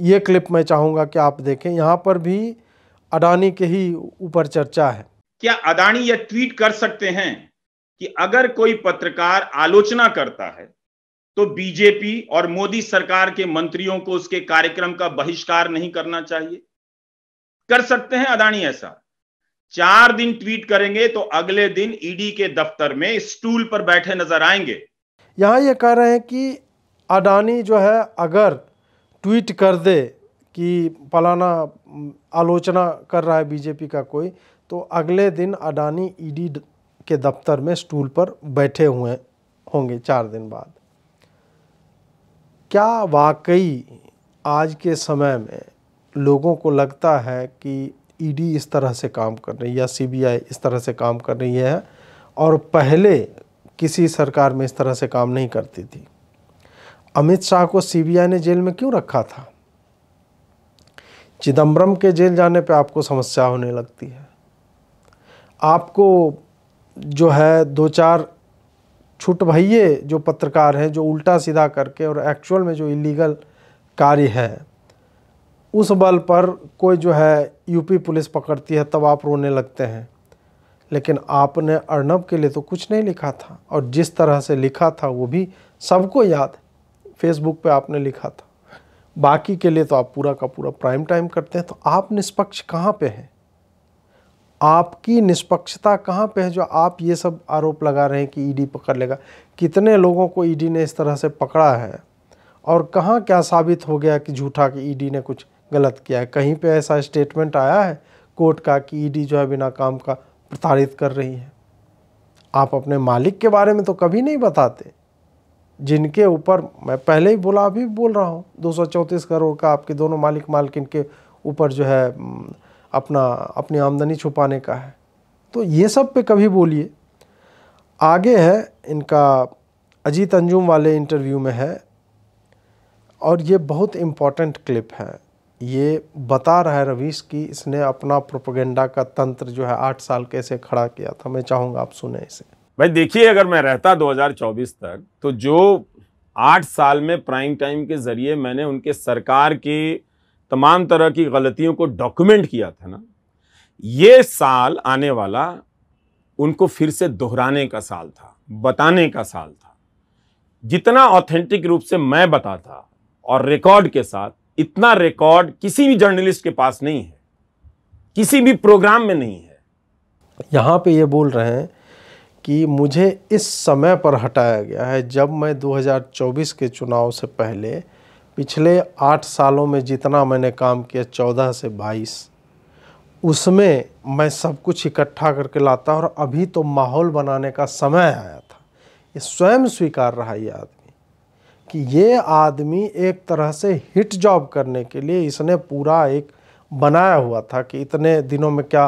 ये क्लिप मैं चाहूँगा कि आप देखें यहाँ पर भी अडानी के ही ऊपर चर्चा है क्या अडानी यह ट्वीट कर सकते हैं कि अगर कोई पत्रकार आलोचना करता है तो बीजेपी और मोदी सरकार के मंत्रियों को उसके कार्यक्रम का बहिष्कार नहीं करना चाहिए कर सकते हैं अदानी ऐसा चार दिन ट्वीट करेंगे तो अगले दिन ईडी के दफ्तर में स्टूल पर बैठे नजर आएंगे यहाँ ये कह रहे हैं कि अडानी जो है अगर ट्वीट कर दे कि पलाना आलोचना कर रहा है बीजेपी का कोई तो अगले दिन अडानी ईडी के दफ्तर में स्टूल पर बैठे हुए होंगे चार दिन बाद क्या वाकई आज के समय में लोगों को लगता है कि ईडी e इस तरह से काम कर रही है या सीबीआई इस तरह से काम कर रही है और पहले किसी सरकार में इस तरह से काम नहीं करती थी अमित शाह को सीबीआई ने जेल में क्यों रखा था चिदम्बरम के जेल जाने पे आपको समस्या होने लगती है आपको जो है दो चार छुट भैये जो पत्रकार हैं जो उल्टा सीधा करके और एक्चुअल में जो इलीगल कार्य है उस बल पर कोई जो है यूपी पुलिस पकड़ती है तब आप रोने लगते हैं लेकिन आपने अर्नब के लिए तो कुछ नहीं लिखा था और जिस तरह से लिखा था वो भी सबको याद फेसबुक पे आपने लिखा था बाकी के लिए तो आप पूरा का पूरा प्राइम टाइम करते हैं तो आप निष्पक्ष कहाँ पे हैं आपकी निष्पक्षता कहाँ पे है जो आप ये सब आरोप लगा रहे हैं कि ईडी e पकड़ लेगा कितने लोगों को ईडी e ने इस तरह से पकड़ा है और कहाँ क्या साबित हो गया कि झूठा कि ईडी e ने कुछ गलत किया है कहीं पे ऐसा स्टेटमेंट आया है कोर्ट का कि ईडी e जो है बिना काम का प्रताड़ित कर रही है आप अपने मालिक के बारे में तो कभी नहीं बताते जिनके ऊपर मैं पहले ही बोला अभी बोल रहा हूँ दो करोड़ का आपके दोनों मालिक मालकिन के ऊपर जो है अपना अपनी आमदनी छुपाने का है तो ये सब पे कभी बोलिए आगे है इनका अजीत अंजुम वाले इंटरव्यू में है और ये बहुत इम्पॉर्टेंट क्लिप है ये बता रहा है रवीश कि इसने अपना प्रोपोगेंडा का तंत्र जो है आठ साल कैसे खड़ा किया था मैं चाहूँगा आप सुने इसे भाई देखिए अगर मैं रहता 2024 तक तो जो आठ साल में प्राइम टाइम के जरिए मैंने उनके सरकार की तमाम तरह की गलतियों को डॉक्यूमेंट किया था ना ये साल आने वाला उनको फिर से दोहराने का साल था बताने का साल था जितना ऑथेंटिक रूप से मैं बताता और रिकॉर्ड के साथ इतना रिकॉर्ड किसी भी जर्नलिस्ट के पास नहीं है किसी भी प्रोग्राम में नहीं है यहाँ पे ये बोल रहे हैं कि मुझे इस समय पर हटाया गया है जब मैं 2024 के चुनाव से पहले पिछले आठ सालों में जितना मैंने काम किया चौदह से बाईस उसमें मैं सब कुछ इकट्ठा करके लाता और अभी तो माहौल बनाने का समय आया था ये स्वयं स्वीकार रहा याद कि ये आदमी एक तरह से हिट जॉब करने के लिए इसने पूरा एक बनाया हुआ था कि इतने दिनों में क्या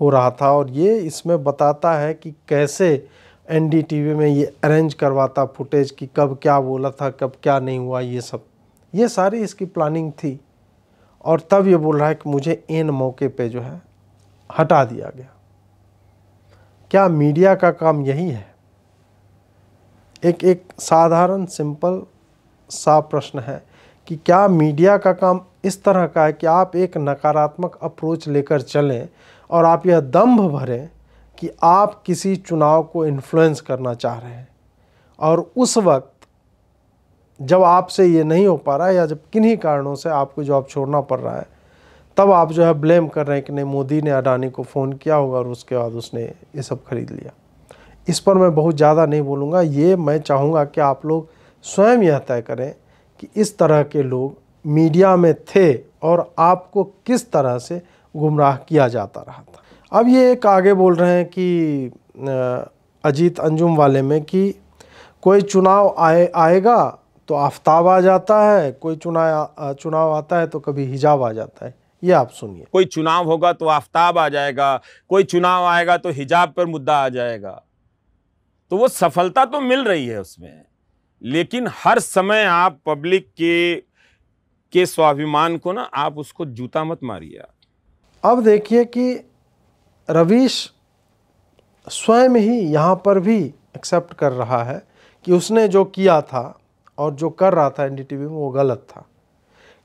हो रहा था और ये इसमें बताता है कि कैसे एनडीटीवी में ये अरेंज करवाता फुटेज कि कब क्या बोला था कब क्या नहीं हुआ ये सब ये सारी इसकी प्लानिंग थी और तब ये बोल रहा है कि मुझे इन मौके पे जो है हटा दिया गया क्या मीडिया का काम यही है एक एक साधारण सिंपल साफ प्रश्न है कि क्या मीडिया का काम इस तरह का है कि आप एक नकारात्मक अप्रोच लेकर चलें और आप यह दम्भ भरें कि आप किसी चुनाव को इन्फ्लुएंस करना चाह रहे हैं और उस वक्त जब आपसे ये नहीं हो पा रहा है या जब किन्हीं कारणों से आपको जॉब छोड़ना पड़ रहा है तब आप जो है ब्लेम कर रहे हैं कि नहीं मोदी ने अडानी को फ़ोन किया होगा और उसके बाद उसने ये सब खरीद लिया इस पर मैं बहुत ज़्यादा नहीं बोलूँगा ये मैं चाहूँगा कि आप लोग स्वयं यह तय करें कि इस तरह के लोग मीडिया में थे और आपको किस तरह से गुमराह किया जाता रहा था अब ये एक आगे बोल रहे हैं कि अजीत अंजुम वाले में कि कोई चुनाव आए आएगा तो आफ्ताब आ जाता है कोई चुनाव चुनाव आता है तो कभी हिजाब आ जाता है ये आप सुनिए कोई चुनाव होगा तो आफ्ताब आ जाएगा कोई चुनाव आएगा तो हिजाब पर मुद्दा आ जाएगा तो वो सफलता तो मिल रही है उसमें लेकिन हर समय आप पब्लिक के के स्वाभिमान को ना आप उसको जूता मत मारिए अब देखिए कि रवीश स्वयं ही यहाँ पर भी एक्सेप्ट कर रहा है कि उसने जो किया था और जो कर रहा था एनडीटीवी में वो गलत था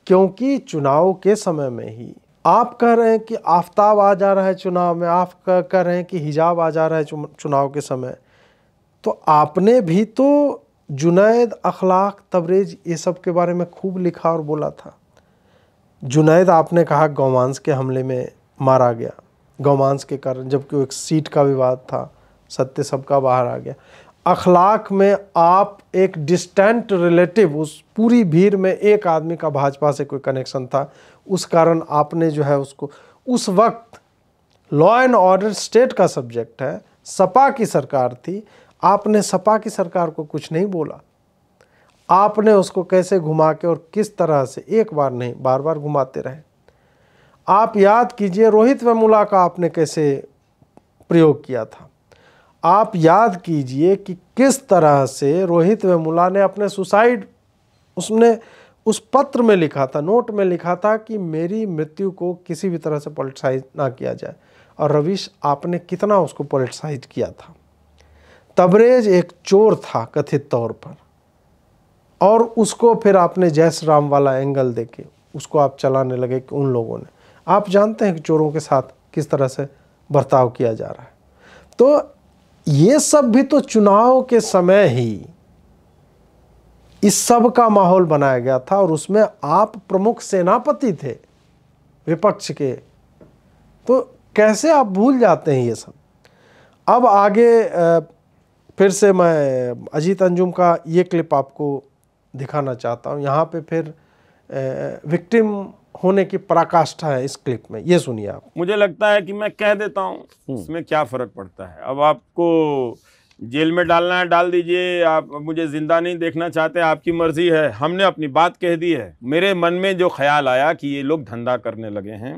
क्योंकि चुनाव के समय में ही आप कह रहे हैं कि आफ्ताब आ जा रहा है चुनाव में आप कह रहे हैं कि हिजाब आ जा रहा है चुनाव के समय तो आपने भी तो जुनैद अखलाक तबरेज ये सब के बारे में खूब लिखा और बोला था जुनैद आपने कहा गौमांस के हमले में मारा गया गौमांस के कारण जबकि एक सीट का विवाद था सत्य सबका बाहर आ गया अखलाक में आप एक डिस्टेंट रिलेटिव उस पूरी भीड़ में एक आदमी का भाजपा से कोई कनेक्शन था उस कारण आपने जो है उसको उस वक्त लॉ एंड ऑर्डर स्टेट का सब्जेक्ट है सपा की सरकार थी आपने सपा की सरकार को कुछ नहीं बोला आपने उसको कैसे घुमा के और किस तरह से एक बार नहीं बार बार घुमाते रहे आप याद कीजिए रोहित वेमुला का आपने कैसे प्रयोग किया था आप याद कीजिए कि किस तरह से रोहित वेमुला ने अपने सुसाइड उसने उस पत्र में लिखा था नोट में लिखा था कि मेरी मृत्यु को किसी भी तरह से पोलिटिसाइज ना किया जाए और रवीश आपने कितना उसको पोलिटिसाइज किया था तबरेज एक चोर था कथित तौर पर और उसको फिर आपने जैस राम वाला एंगल दे के उसको आप चलाने लगे कि उन लोगों ने आप जानते हैं कि चोरों के साथ किस तरह से बर्ताव किया जा रहा है तो ये सब भी तो चुनाव के समय ही इस सब का माहौल बनाया गया था और उसमें आप प्रमुख सेनापति थे विपक्ष के तो कैसे आप भूल जाते हैं ये सब अब आगे फिर से मैं अजीत अंजुम का ये क्लिप आपको दिखाना चाहता हूँ यहाँ पे फिर विक्टिम होने की पराकाष्ठा है इस क्लिप में ये सुनिए आप मुझे लगता है कि मैं कह देता हूँ हम्म। इसमें क्या फ़र्क पड़ता है अब आपको जेल में डालना है डाल दीजिए आप मुझे ज़िंदा नहीं देखना चाहते आपकी मर्ज़ी है हमने अपनी बात कह दी है मेरे मन में जो ख्याल आया कि ये लोग धंधा करने लगे हैं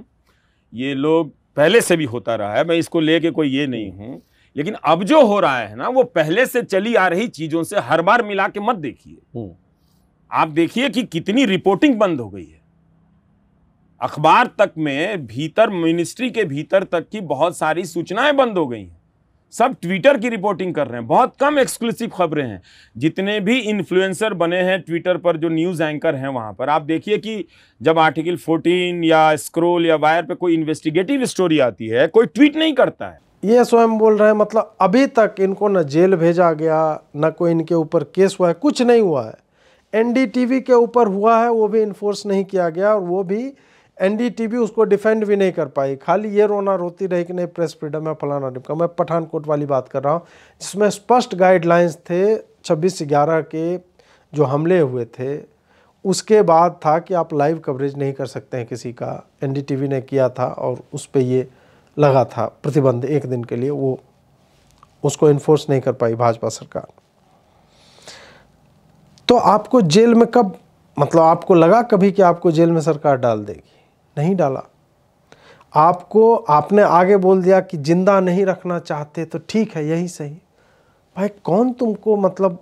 ये लोग पहले से भी होता रहा है मैं इसको लेके कोई ये नहीं हूँ लेकिन अब जो हो रहा है ना वो पहले से चली आ रही चीजों से हर बार मिला के मत देखिए हम्म। आप देखिए कि कितनी रिपोर्टिंग बंद हो गई है अखबार तक में भीतर मिनिस्ट्री के भीतर तक की बहुत सारी सूचनाएं बंद हो गई हैं सब ट्विटर की रिपोर्टिंग कर रहे हैं बहुत कम एक्सक्लूसिव खबरें हैं जितने भी इन्फ्लुएंसर बने हैं ट्विटर पर जो न्यूज़ एंकर हैं वहाँ पर आप देखिए कि जब आर्टिकल 14 या स्क्रोल या वायर पे कोई इन्वेस्टिगेटिव स्टोरी आती है कोई ट्वीट नहीं करता है ये स्वयं बोल रहे हैं मतलब अभी तक इनको न जेल भेजा गया न कोई इनके ऊपर केस हुआ है कुछ नहीं हुआ है एनडीटीवी के ऊपर हुआ है वो भी इन्फोर्स नहीं किया गया और वो भी एनडीटीवी उसको डिफेंड भी नहीं कर पाई खाली ये रोना रोती रही कि नहीं प्रेस फ्रीडम है फलाना डिपका मैं पठानकोट वाली बात कर रहा हूँ जिसमें स्पष्ट गाइडलाइंस थे छब्बीस ग्यारह के जो हमले हुए थे उसके बाद था कि आप लाइव कवरेज नहीं कर सकते हैं किसी का एनडीटीवी ने किया था और उस पर ये लगा था प्रतिबंध एक दिन के लिए वो उसको इन्फोर्स नहीं कर पाई भाजपा सरकार तो आपको जेल में कब मतलब आपको लगा कभी कि आपको जेल में सरकार डाल देगी नहीं डाला आपको आपने आगे बोल दिया कि जिंदा नहीं रखना चाहते तो ठीक है यही सही भाई कौन तुमको मतलब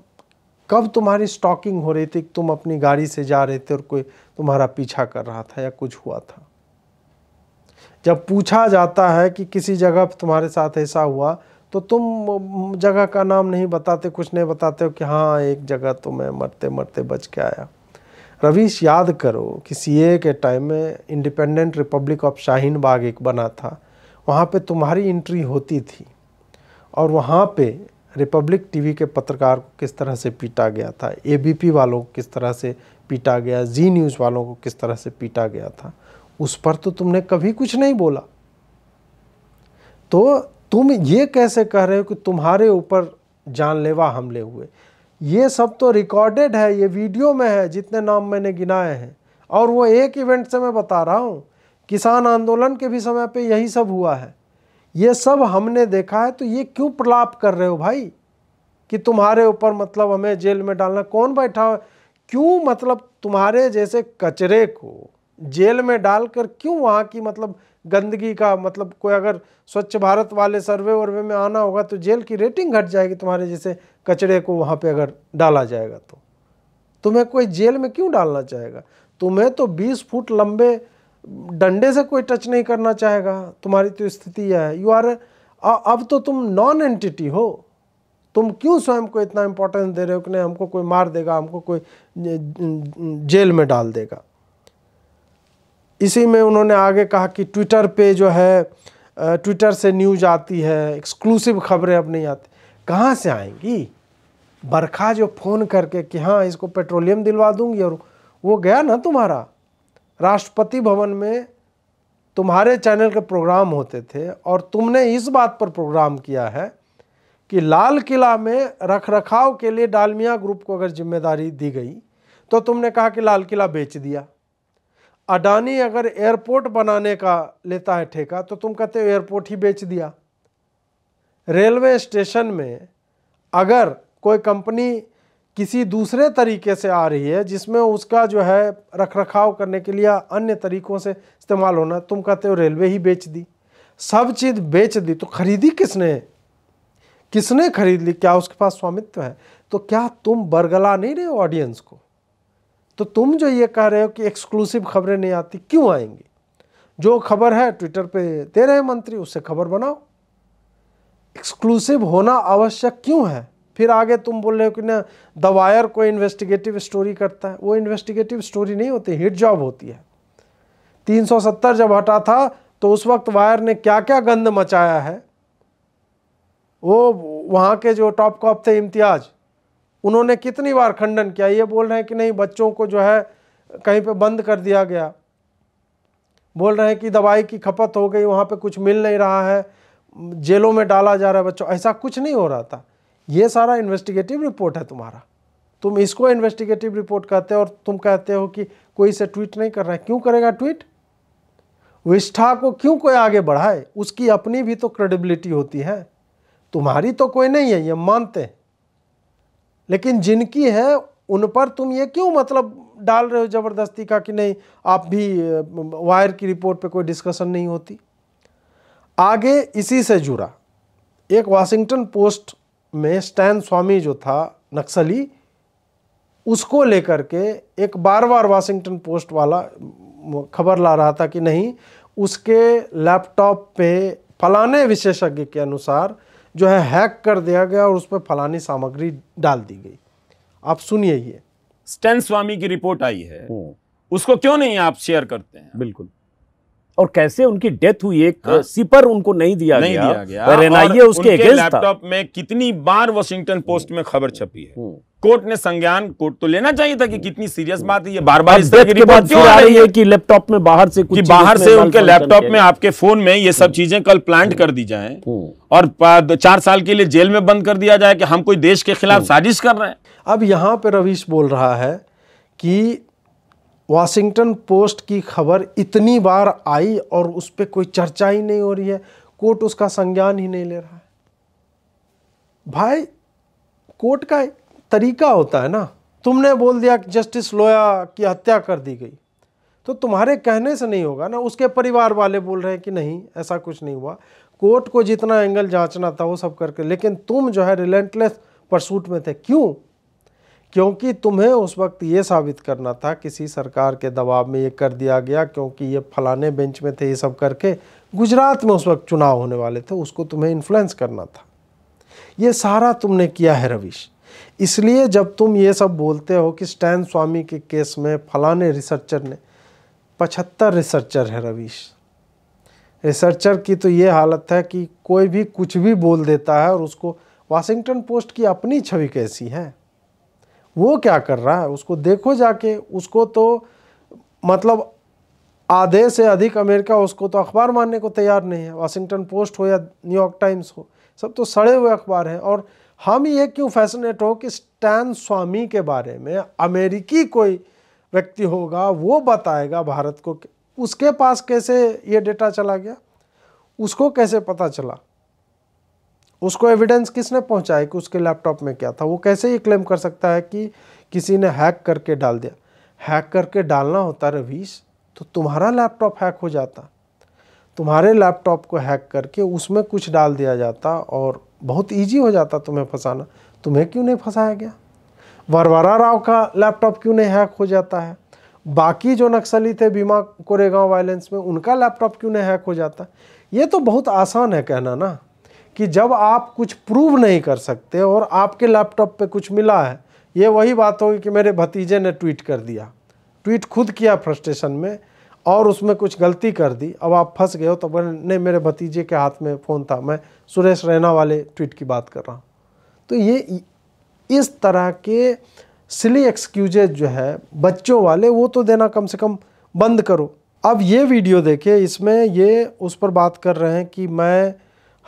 कब तुम्हारी स्टॉकिंग हो रही थी तुम अपनी गाड़ी से जा रहे थे और कोई तुम्हारा पीछा कर रहा था या कुछ हुआ था जब पूछा जाता है कि किसी जगह तुम्हारे साथ ऐसा हुआ तो तुम जगह का नाम नहीं बताते कुछ नहीं बताते हो कि हाँ एक जगह तो मैं मरते मरते बच के आया रवीश याद करो कि सीए के टाइम में independent republic of Shaheen Bagh एक बना था वहाँ पे तुम्हारी एंट्री होती थी और वहाँ पे रिपब्लिक टीवी के पत्रकार को किस तरह से पीटा गया था एबीपी वालों को किस तरह से पीटा गया जी न्यूज़ वालों को किस तरह से पीटा गया था उस पर तो तुमने कभी कुछ नहीं बोला तो तुम ये कैसे कह रहे हो कि तुम्हारे ऊपर जानलेवा हमले हुए ये सब तो रिकॉर्डेड है ये वीडियो में है जितने नाम मैंने गिनाए हैं और वो एक इवेंट से मैं बता रहा हूँ किसान आंदोलन के भी समय पे यही सब हुआ है ये सब हमने देखा है तो ये क्यों प्रलाप कर रहे हो भाई कि तुम्हारे ऊपर मतलब हमें जेल में डालना कौन बैठा हो क्यों मतलब तुम्हारे जैसे कचरे को जेल में डालकर क्यों वहाँ की मतलब गंदगी का मतलब कोई अगर स्वच्छ भारत वाले सर्वे वर्वे में आना होगा तो जेल की रेटिंग घट जाएगी तुम्हारे जैसे कचड़े को वहाँ पे अगर डाला जाएगा तो तुम्हें कोई जेल में क्यों डालना चाहेगा तुम्हें तो 20 फुट लंबे डंडे से कोई टच नहीं करना चाहेगा तुम्हारी तो स्थिति यह है यू आर अब तो तुम नॉन एंटिटी हो तुम क्यों स्वयं को इतना इम्पोर्टेंस दे रहे हो कि नहीं हमको कोई मार देगा हमको कोई जेल में डाल देगा इसी में उन्होंने आगे कहा कि ट्विटर पे जो है ट्विटर से न्यूज आती है एक्सक्लूसिव खबरें अब नहीं आती कहाँ से आएंगी बरखा जो फ़ोन करके कि हाँ इसको पेट्रोलियम दिलवा दूंगी और वो गया ना तुम्हारा राष्ट्रपति भवन में तुम्हारे चैनल के प्रोग्राम होते थे और तुमने इस बात पर प्रोग्राम किया है कि लाल किला में रख रखाव के लिए डालमिया ग्रुप को अगर जिम्मेदारी दी गई तो तुमने कहा कि लाल किला बेच दिया अडानी अगर एयरपोर्ट बनाने का लेता है ठेका तो तुम कहते हो एयरपोर्ट ही बेच दिया रेलवे स्टेशन में अगर कोई कंपनी किसी दूसरे तरीके से आ रही है जिसमें उसका जो है रख रखाव करने के लिए अन्य तरीक़ों से इस्तेमाल होना तुम कहते हो रेलवे ही बेच दी सब चीज़ बेच दी तो खरीदी किसने किसने खरीद ली क्या उसके पास स्वामित्व है तो क्या तुम बरगला नहीं रहे हो ऑडियंस को तो तुम जो ये कह रहे हो कि एक्सक्लूसिव खबरें नहीं आती क्यों आएंगी जो खबर है ट्विटर पे दे रहे हैं मंत्री उससे खबर बनाओ एक्सक्लूसिव होना आवश्यक क्यों है फिर आगे तुम बोल रहे हो कि ना द वायर कोई इन्वेस्टिगेटिव स्टोरी करता है वो इन्वेस्टिगेटिव स्टोरी नहीं होती हिट जॉब होती है 370 जब हटा था तो उस वक्त वायर ने क्या क्या गंद मचाया है वो वहाँ के जो टॉप कॉप थे इम्तियाज़ उन्होंने कितनी बार खंडन किया ये बोल रहे हैं कि नहीं बच्चों को जो है कहीं पे बंद कर दिया गया बोल रहे हैं कि दवाई की खपत हो गई वहाँ पे कुछ मिल नहीं रहा है जेलों में डाला जा रहा है बच्चों ऐसा कुछ नहीं हो रहा था ये सारा इन्वेस्टिगेटिव रिपोर्ट है तुम्हारा तुम इसको इन्वेस्टिगेटिव रिपोर्ट कहते हो और तुम कहते हो कि कोई इसे ट्वीट नहीं कर रहा है क्यों करेगा ट्वीट विष्ठा को क्यों कोई आगे बढ़ाए उसकी अपनी भी तो क्रेडिबिलिटी होती है तुम्हारी तो कोई नहीं है ये मानते हैं लेकिन जिनकी है उन पर तुम ये क्यों मतलब डाल रहे हो ज़बरदस्ती का कि नहीं आप भी वायर की रिपोर्ट पे कोई डिस्कशन नहीं होती आगे इसी से जुड़ा एक वाशिंगटन पोस्ट में स्टैन स्वामी जो था नक्सली उसको लेकर के एक बार बार वाशिंगटन पोस्ट वाला खबर ला रहा था कि नहीं उसके लैपटॉप पे फलाने विशेषज्ञ के अनुसार जो है हैक कर दिया गया और उस पर फलानी सामग्री डाल दी गई आप सुनिए ये स्टैन स्वामी की रिपोर्ट आई है हम्म। उसको क्यों नहीं आप शेयर करते हैं बिल्कुल और कैसे उनकी डेथ हुई एक हाँ? सिपर उनको नहीं दिया नहीं गया, दिया गया। रेनाइए उसके अगेंस्ट लैपटॉप में कितनी बार वॉशिंगटन पोस्ट में खबर छपी है हम्म। कोर्ट ने संज्ञान कोर्ट तो लेना चाहिए था कि कितनी सीरियस हम्म। बात है ये बार बार डेथ के बाद क्यों आ रही है कि लैपटॉप में बाहर से कुछ कि बाहर से उनके लैपटॉप में आपके फोन में ये सब हम्म। चीजें कल प्लांट कर दी जाए और चार साल के लिए जेल में बंद कर दिया जाए कि हम कोई देश के खिलाफ साजिश कर रहे हैं अब यहाँ पे रवीश बोल रहा है कि वाशिंगटन पोस्ट की खबर इतनी बार आई और उस पर कोई चर्चा ही नहीं हो रही है कोर्ट उसका संज्ञान ही नहीं ले रहा है भाई कोर्ट का तरीका होता है ना तुमने बोल दिया कि जस्टिस लोया की हत्या कर दी गई तो तुम्हारे कहने से नहीं होगा ना उसके परिवार वाले बोल रहे हैं कि नहीं ऐसा कुछ नहीं हुआ कोर्ट को जितना एंगल जांचना था वो सब करके लेकिन तुम जो है रिलेंटलेस परसूट में थे क्यों क्योंकि तुम्हें उस वक्त ये साबित करना था किसी सरकार के दबाव में ये कर दिया गया क्योंकि ये फलाने बेंच में थे ये सब करके गुजरात में उस वक्त चुनाव होने वाले थे उसको तुम्हें इन्फ्लुएंस करना था ये सारा तुमने किया है रवीश इसलिए जब तुम ये सब बोलते हो कि स्टैन स्वामी के केस में फलाने रिसर्चर ने पचहत्तर रिसर्चर है रवीश रिसर्चर की तो ये हालत है कि कोई भी कुछ भी बोल देता है और उसको वाशिंगटन पोस्ट की अपनी छवि कैसी है वो क्या कर रहा है उसको देखो जाके उसको तो मतलब आधे से अधिक अमेरिका उसको तो अखबार मानने को तैयार नहीं है वाशिंगटन पोस्ट हो या न्यूयॉर्क टाइम्स हो सब तो सड़े हुए अखबार हैं और हम ये क्यों फैसिनेट हो कि स्टैन स्वामी के बारे में अमेरिकी कोई व्यक्ति होगा वो बताएगा भारत को उसके पास कैसे ये डेटा चला गया उसको कैसे पता चला उसको एविडेंस किसने पहुंचाया कि उसके लैपटॉप में क्या था वो कैसे ये क्लेम कर सकता है कि किसी ने हैक करके डाल दिया हैक करके डालना होता रवीश तो तुम्हारा लैपटॉप हैक हो जाता तुम्हारे लैपटॉप को हैक करके उसमें कुछ डाल दिया जाता और बहुत ईजी हो जाता तुम्हें फंसाना तुम्हें क्यों नहीं फंसाया गया वरवरा राव का लैपटॉप क्यों नहीं हैक हो जाता है बाकी जो नक्सली थे बीमा कोरेगांव वायलेंस में उनका लैपटॉप क्यों नहीं हैक हो जाता ये तो बहुत आसान है कहना ना कि जब आप कुछ प्रूव नहीं कर सकते और आपके लैपटॉप पे कुछ मिला है ये वही बात होगी कि मेरे भतीजे ने ट्वीट कर दिया ट्वीट खुद किया फ्रस्ट्रेशन में और उसमें कुछ गलती कर दी अब आप फंस गए हो तो मैंने मेरे भतीजे के हाथ में फ़ोन था मैं सुरेश रैना वाले ट्वीट की बात कर रहा हूँ तो ये इस तरह के सिली एक्सक्यूजेज जो है बच्चों वाले वो तो देना कम से कम बंद करो अब ये वीडियो देखिए इसमें ये उस पर बात कर रहे हैं कि मैं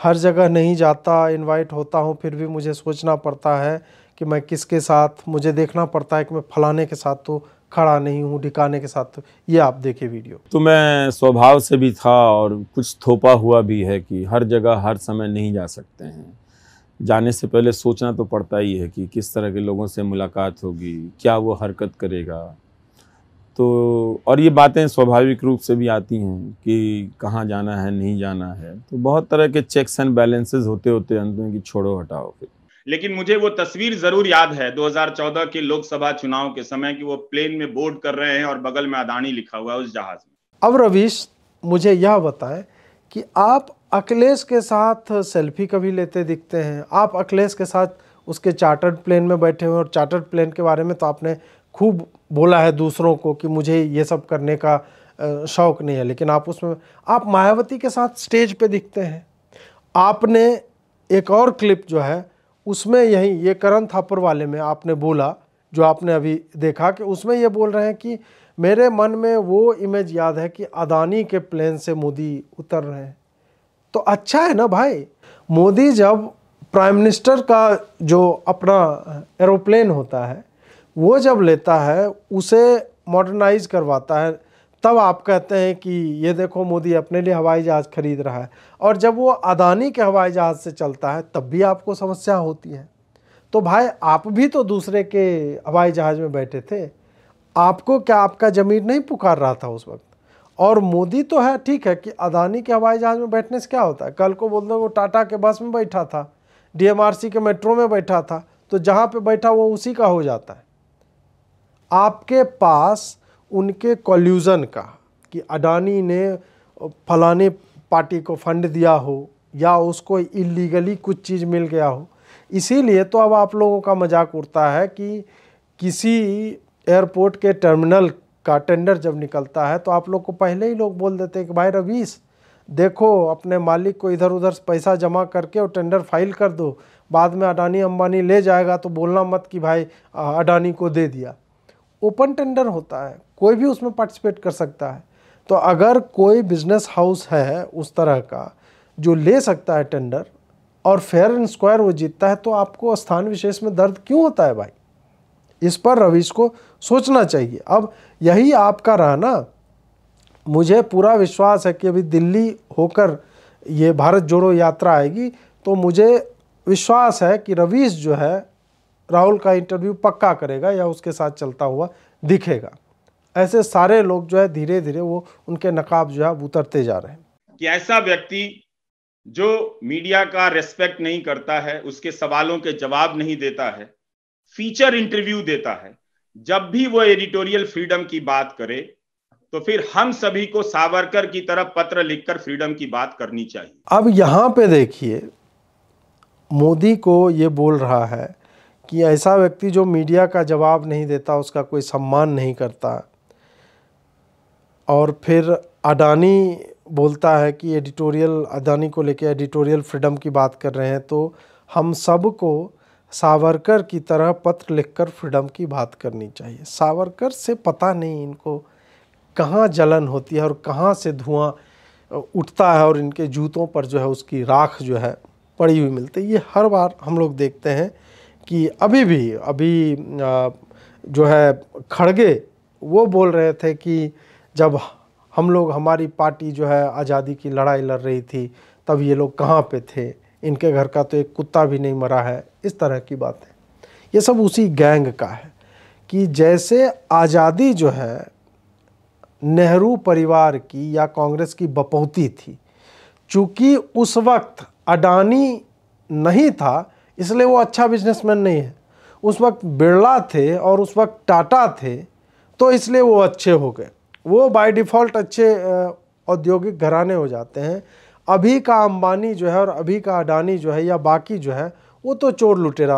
हर जगह नहीं जाता इनवाइट होता हूँ फिर भी मुझे सोचना पड़ता है कि मैं किसके साथ मुझे देखना पड़ता है कि मैं फलाने के साथ तो खड़ा नहीं हूँ ढिकाने के साथ तो ये आप देखें वीडियो तो मैं स्वभाव से भी था और कुछ थोपा हुआ भी है कि हर जगह हर समय नहीं जा सकते हैं जाने से पहले सोचना तो पड़ता ही है कि किस तरह के लोगों से मुलाकात होगी क्या वो हरकत करेगा तो और ये बातें स्वाभाविक रूप से भी आती हैं कि कहाँ जाना है नहीं जाना है तो बहुत तरह के चेक्स एंड बैलेंसेस होते होते अंत में कि छोड़ो हटाओ फिर लेकिन मुझे वो तस्वीर जरूर याद है 2014 के लोकसभा चुनाव के समय कि वो प्लेन में बोर्ड कर रहे हैं और बगल में अदानी लिखा हुआ है उस जहाज में अब रवीश मुझे यह बताएं कि आप अखिलेश के साथ सेल्फी कभी लेते दिखते हैं आप अखिलेश के साथ उसके चार्टर्ड प्लेन में बैठे हुए और चार्टर्ड प्लेन के बारे में तो आपने खूब बोला है दूसरों को कि मुझे ये सब करने का शौक नहीं है लेकिन आप उसमें आप मायावती के साथ स्टेज पे दिखते हैं आपने एक और क्लिप जो है उसमें यही ये करण थापुर वाले में आपने बोला जो आपने अभी देखा कि उसमें ये बोल रहे हैं कि मेरे मन में वो इमेज याद है कि अदानी के प्लेन से मोदी उतर रहे हैं तो अच्छा है ना भाई मोदी जब प्राइम मिनिस्टर का जो अपना एरोप्लेन होता है वो जब लेता है उसे मॉडर्नाइज करवाता है तब आप कहते हैं कि ये देखो मोदी अपने लिए हवाई जहाज़ खरीद रहा है और जब वो अदानी के हवाई जहाज़ से चलता है तब भी आपको समस्या होती है तो भाई आप भी तो दूसरे के हवाई जहाज़ में बैठे थे आपको क्या आपका ज़मीर नहीं पुकार रहा था उस वक्त और मोदी तो है ठीक है कि अदानी के हवाई जहाज़ में बैठने से क्या होता है कल को बोल दो वो टाटा के बस में बैठा था डीएमआरसी के मेट्रो में बैठा था तो जहाँ पे बैठा वो उसी का हो जाता है आपके पास उनके कॉल्यूज़न का कि अडानी ने फलाने पार्टी को फंड दिया हो या उसको इलीगली कुछ चीज़ मिल गया हो इसीलिए तो अब आप लोगों का मजाक उड़ता है कि किसी एयरपोर्ट के टर्मिनल का टेंडर जब निकलता है तो आप लोग को पहले ही लोग बोल देते हैं कि भाई रवीश देखो अपने मालिक को इधर उधर पैसा जमा करके और टेंडर फाइल कर दो बाद में अडानी अंबानी ले जाएगा तो बोलना मत कि भाई अडानी को दे दिया ओपन टेंडर होता है कोई भी उसमें पार्टिसिपेट कर सकता है तो अगर कोई बिजनेस हाउस है उस तरह का जो ले सकता है टेंडर और फेयर एंड स्क्वायर वो जीतता है तो आपको स्थान विशेष में दर्द क्यों होता है भाई इस पर रवीश को सोचना चाहिए अब यही आपका रहा ना मुझे पूरा विश्वास है कि अभी दिल्ली होकर ये भारत जोड़ो यात्रा आएगी तो मुझे विश्वास है कि रवीश जो है राहुल का इंटरव्यू पक्का करेगा या उसके साथ चलता हुआ दिखेगा ऐसे सारे लोग जो है धीरे धीरे वो उनके नकाब जो है उतरते जा रहे हैं कि ऐसा व्यक्ति जो मीडिया का रेस्पेक्ट नहीं करता है उसके सवालों के जवाब नहीं देता है फीचर इंटरव्यू देता है जब भी वो एडिटोरियल फ्रीडम की बात करे तो फिर हम सभी को सावरकर की तरफ पत्र लिखकर फ्रीडम की बात करनी चाहिए अब यहां पे देखिए मोदी को ये बोल रहा है कि ऐसा व्यक्ति जो मीडिया का जवाब नहीं देता उसका कोई सम्मान नहीं करता और फिर अडानी बोलता है कि एडिटोरियल अडानी को लेकर एडिटोरियल फ्रीडम की बात कर रहे हैं तो हम सब को सावरकर की तरह पत्र लिखकर फ्रीडम की बात करनी चाहिए सावरकर से पता नहीं इनको कहाँ जलन होती है और कहाँ से धुआं उठता है और इनके जूतों पर जो है उसकी राख जो है पड़ी हुई मिलती है ये हर बार हम लोग देखते हैं कि अभी भी अभी जो है खड़गे वो बोल रहे थे कि जब हम लोग हमारी पार्टी जो है आज़ादी की लड़ाई लड़ रही थी तब ये लोग कहाँ पे थे इनके घर का तो एक कुत्ता भी नहीं मरा है इस तरह की बात है ये सब उसी गैंग का है कि जैसे आज़ादी जो है नेहरू परिवार की या कांग्रेस की बपौती थी चूँकि उस वक्त अडानी नहीं था इसलिए वो अच्छा बिजनेसमैन नहीं है उस वक्त बिरला थे और उस वक्त टाटा थे तो इसलिए वो अच्छे हो गए वो बाय डिफ़ॉल्ट अच्छे औद्योगिक घराने हो जाते हैं अभी का अंबानी जो है और अभी का अडानी जो है या बाकी जो है वो तो चोर लुटेरा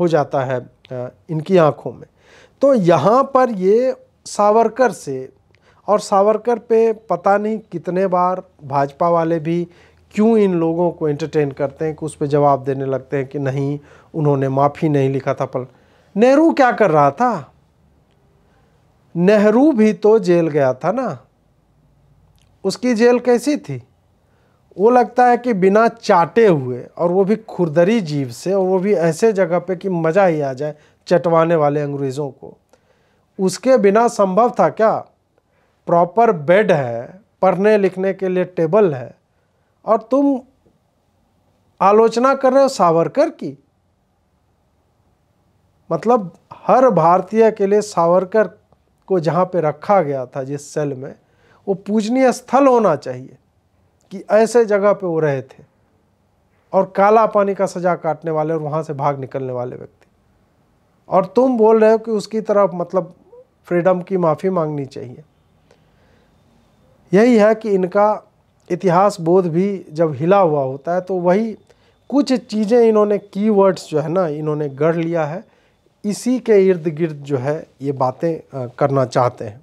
हो जाता है इनकी आँखों में तो यहाँ पर ये सावरकर से और सावरकर पे पता नहीं कितने बार भाजपा वाले भी क्यों इन लोगों को एंटरटेन करते हैं कि उस पर जवाब देने लगते हैं कि नहीं उन्होंने माफ़ी नहीं लिखा था पल नेहरू क्या कर रहा था नेहरू भी तो जेल गया था ना उसकी जेल कैसी थी वो लगता है कि बिना चाटे हुए और वो भी खुरदरी जीव से और वो भी ऐसे जगह पे कि मज़ा ही आ जाए चटवाने वाले अंग्रेज़ों को उसके बिना संभव था क्या प्रॉपर बेड है पढ़ने लिखने के लिए टेबल है और तुम आलोचना कर रहे हो सावरकर की मतलब हर भारतीय के लिए सावरकर को जहाँ पे रखा गया था जिस सेल में वो पूजनीय स्थल होना चाहिए कि ऐसे जगह पे वो रहे थे और काला पानी का सजा काटने वाले और वहाँ से भाग निकलने वाले व्यक्ति और तुम बोल रहे हो कि उसकी तरफ मतलब फ्रीडम की माफ़ी मांगनी चाहिए यही है कि इनका इतिहास बोध भी जब हिला हुआ होता है तो वही कुछ चीज़ें इन्होंने कीवर्ड्स जो है ना इन्होंने गढ़ लिया है इसी के इर्द गिर्द जो है ये बातें करना चाहते हैं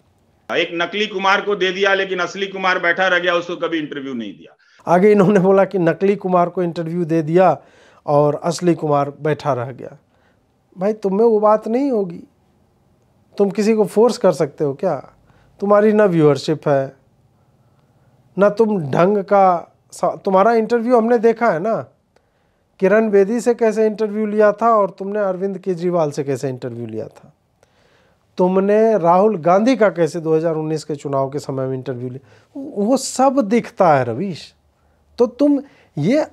एक नकली कुमार को दे दिया लेकिन असली कुमार बैठा रह गया उसको कभी इंटरव्यू नहीं दिया आगे इन्होंने बोला कि नकली कुमार को इंटरव्यू दे दिया और असली कुमार बैठा रह गया भाई तुम में वो बात नहीं होगी तुम किसी को फोर्स कर सकते हो क्या तुम्हारी ना व्यूअरशिप है ना तुम ढंग का तुम्हारा इंटरव्यू हमने देखा है ना किरण बेदी से कैसे इंटरव्यू लिया था और तुमने अरविंद केजरीवाल से कैसे इंटरव्यू लिया था तुमने राहुल गांधी का कैसे 2019 के चुनाव के समय में इंटरव्यू लिया वो सब दिखता है रवीश तो तुम ये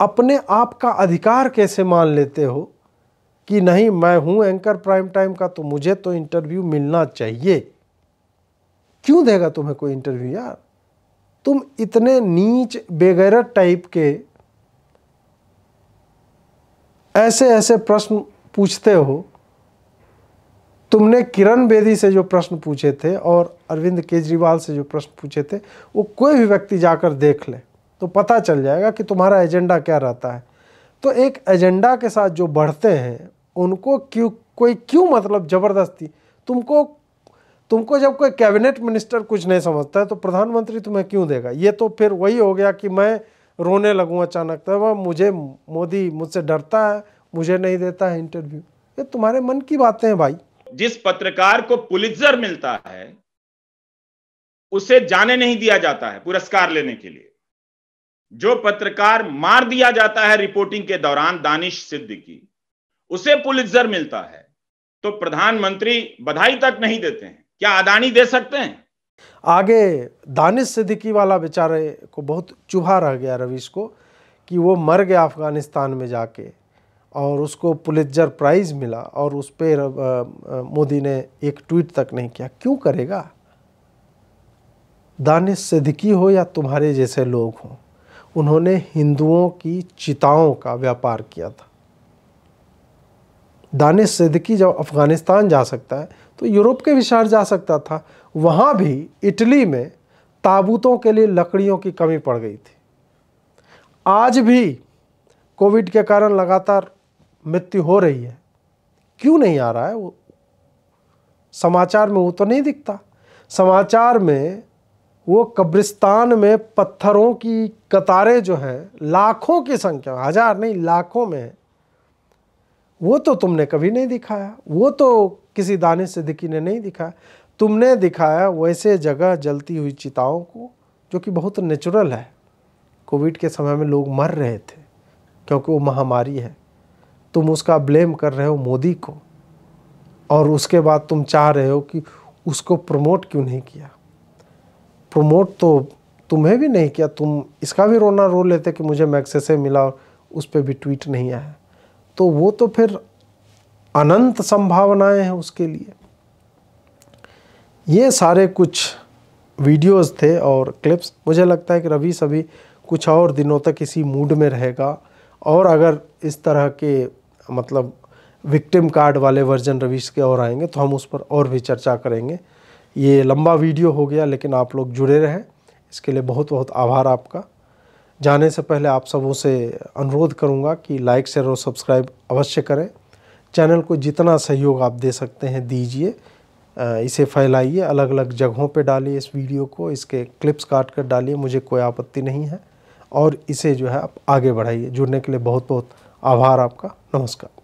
अपने आप का अधिकार कैसे मान लेते हो कि नहीं मैं हूँ एंकर प्राइम टाइम का तो मुझे तो इंटरव्यू मिलना चाहिए क्यों देगा तुम्हें कोई इंटरव्यू यार तुम इतने नीच बेगैरत टाइप के ऐसे ऐसे प्रश्न पूछते हो तुमने किरण बेदी से जो प्रश्न पूछे थे और अरविंद केजरीवाल से जो प्रश्न पूछे थे वो कोई भी व्यक्ति जाकर देख ले तो पता चल जाएगा कि तुम्हारा एजेंडा क्या रहता है तो एक एजेंडा के साथ जो बढ़ते हैं उनको क्यों कोई क्यों मतलब ज़बरदस्ती तुमको तुमको जब कोई कैबिनेट मिनिस्टर कुछ नहीं समझता है तो प्रधानमंत्री तुम्हें क्यों देगा ये तो फिर वही हो गया कि मैं रोने लगूँ अचानक तब मुझे मोदी मुझसे डरता है मुझे नहीं देता है इंटरव्यू ये तुम्हारे मन की बातें हैं भाई जिस पत्रकार को पुलिसर मिलता है उसे जाने नहीं दिया जाता है पुरस्कार लेने के लिए जो पत्रकार मार दिया जाता है रिपोर्टिंग के दौरान दानिश सिद्ध की उसे पुलिसर मिलता है तो प्रधानमंत्री बधाई तक नहीं देते हैं क्या अदानी दे सकते हैं आगे दानिश सिद्दीकी वाला बेचारे को बहुत चुभा रह गया रवीश को कि वो मर गया अफ़गानिस्तान में जाके और उसको पुलिजर प्राइज़ मिला और उस पर मोदी ने एक ट्वीट तक नहीं किया क्यों करेगा दानिश सिद्दीकी हो या तुम्हारे जैसे लोग हों उन्होंने हिंदुओं की चिताओं का व्यापार किया था दानिश सिद्दीकी जब अफ़गानिस्तान जा सकता है तो यूरोप के भी शहर जा सकता था वहाँ भी इटली में ताबूतों के लिए लकड़ियों की कमी पड़ गई थी आज भी कोविड के कारण लगातार मृत्यु हो रही है क्यों नहीं आ रहा है वो समाचार में वो तो नहीं दिखता समाचार में वो कब्रिस्तान में पत्थरों की कतारें जो हैं लाखों की संख्या हज़ार नहीं लाखों में है वो तो तुमने कभी नहीं दिखाया वो तो किसी दाने से दिखी ने नहीं दिखाया तुमने दिखाया वैसे जगह जलती हुई चिताओं को जो कि बहुत नेचुरल है कोविड के समय में लोग मर रहे थे क्योंकि वो महामारी है तुम उसका ब्लेम कर रहे हो मोदी को और उसके बाद तुम चाह रहे हो कि उसको प्रमोट क्यों नहीं किया प्रमोट तो तुम्हें भी नहीं किया तुम इसका भी रोना रो लेते कि मुझे मैक्सेसे मिला और उस पर भी ट्वीट नहीं आया तो वो तो फिर अनंत संभावनाएं हैं उसके लिए ये सारे कुछ वीडियोस थे और क्लिप्स मुझे लगता है कि रवि सभी कुछ और दिनों तक इसी मूड में रहेगा और अगर इस तरह के मतलब विक्टिम कार्ड वाले वर्जन रवीश के और आएंगे तो हम उस पर और भी चर्चा करेंगे ये लंबा वीडियो हो गया लेकिन आप लोग जुड़े रहें इसके लिए बहुत बहुत आभार आपका जाने से पहले आप सबों से अनुरोध करूंगा कि लाइक शेयर और सब्सक्राइब अवश्य करें चैनल को जितना सहयोग आप दे सकते हैं दीजिए इसे फैलाइए अलग अलग जगहों पे डालिए इस वीडियो को इसके क्लिप्स काट कर डालिए मुझे कोई आपत्ति नहीं है और इसे जो है आप आगे बढ़ाइए जुड़ने के लिए बहुत बहुत आभार आपका नमस्कार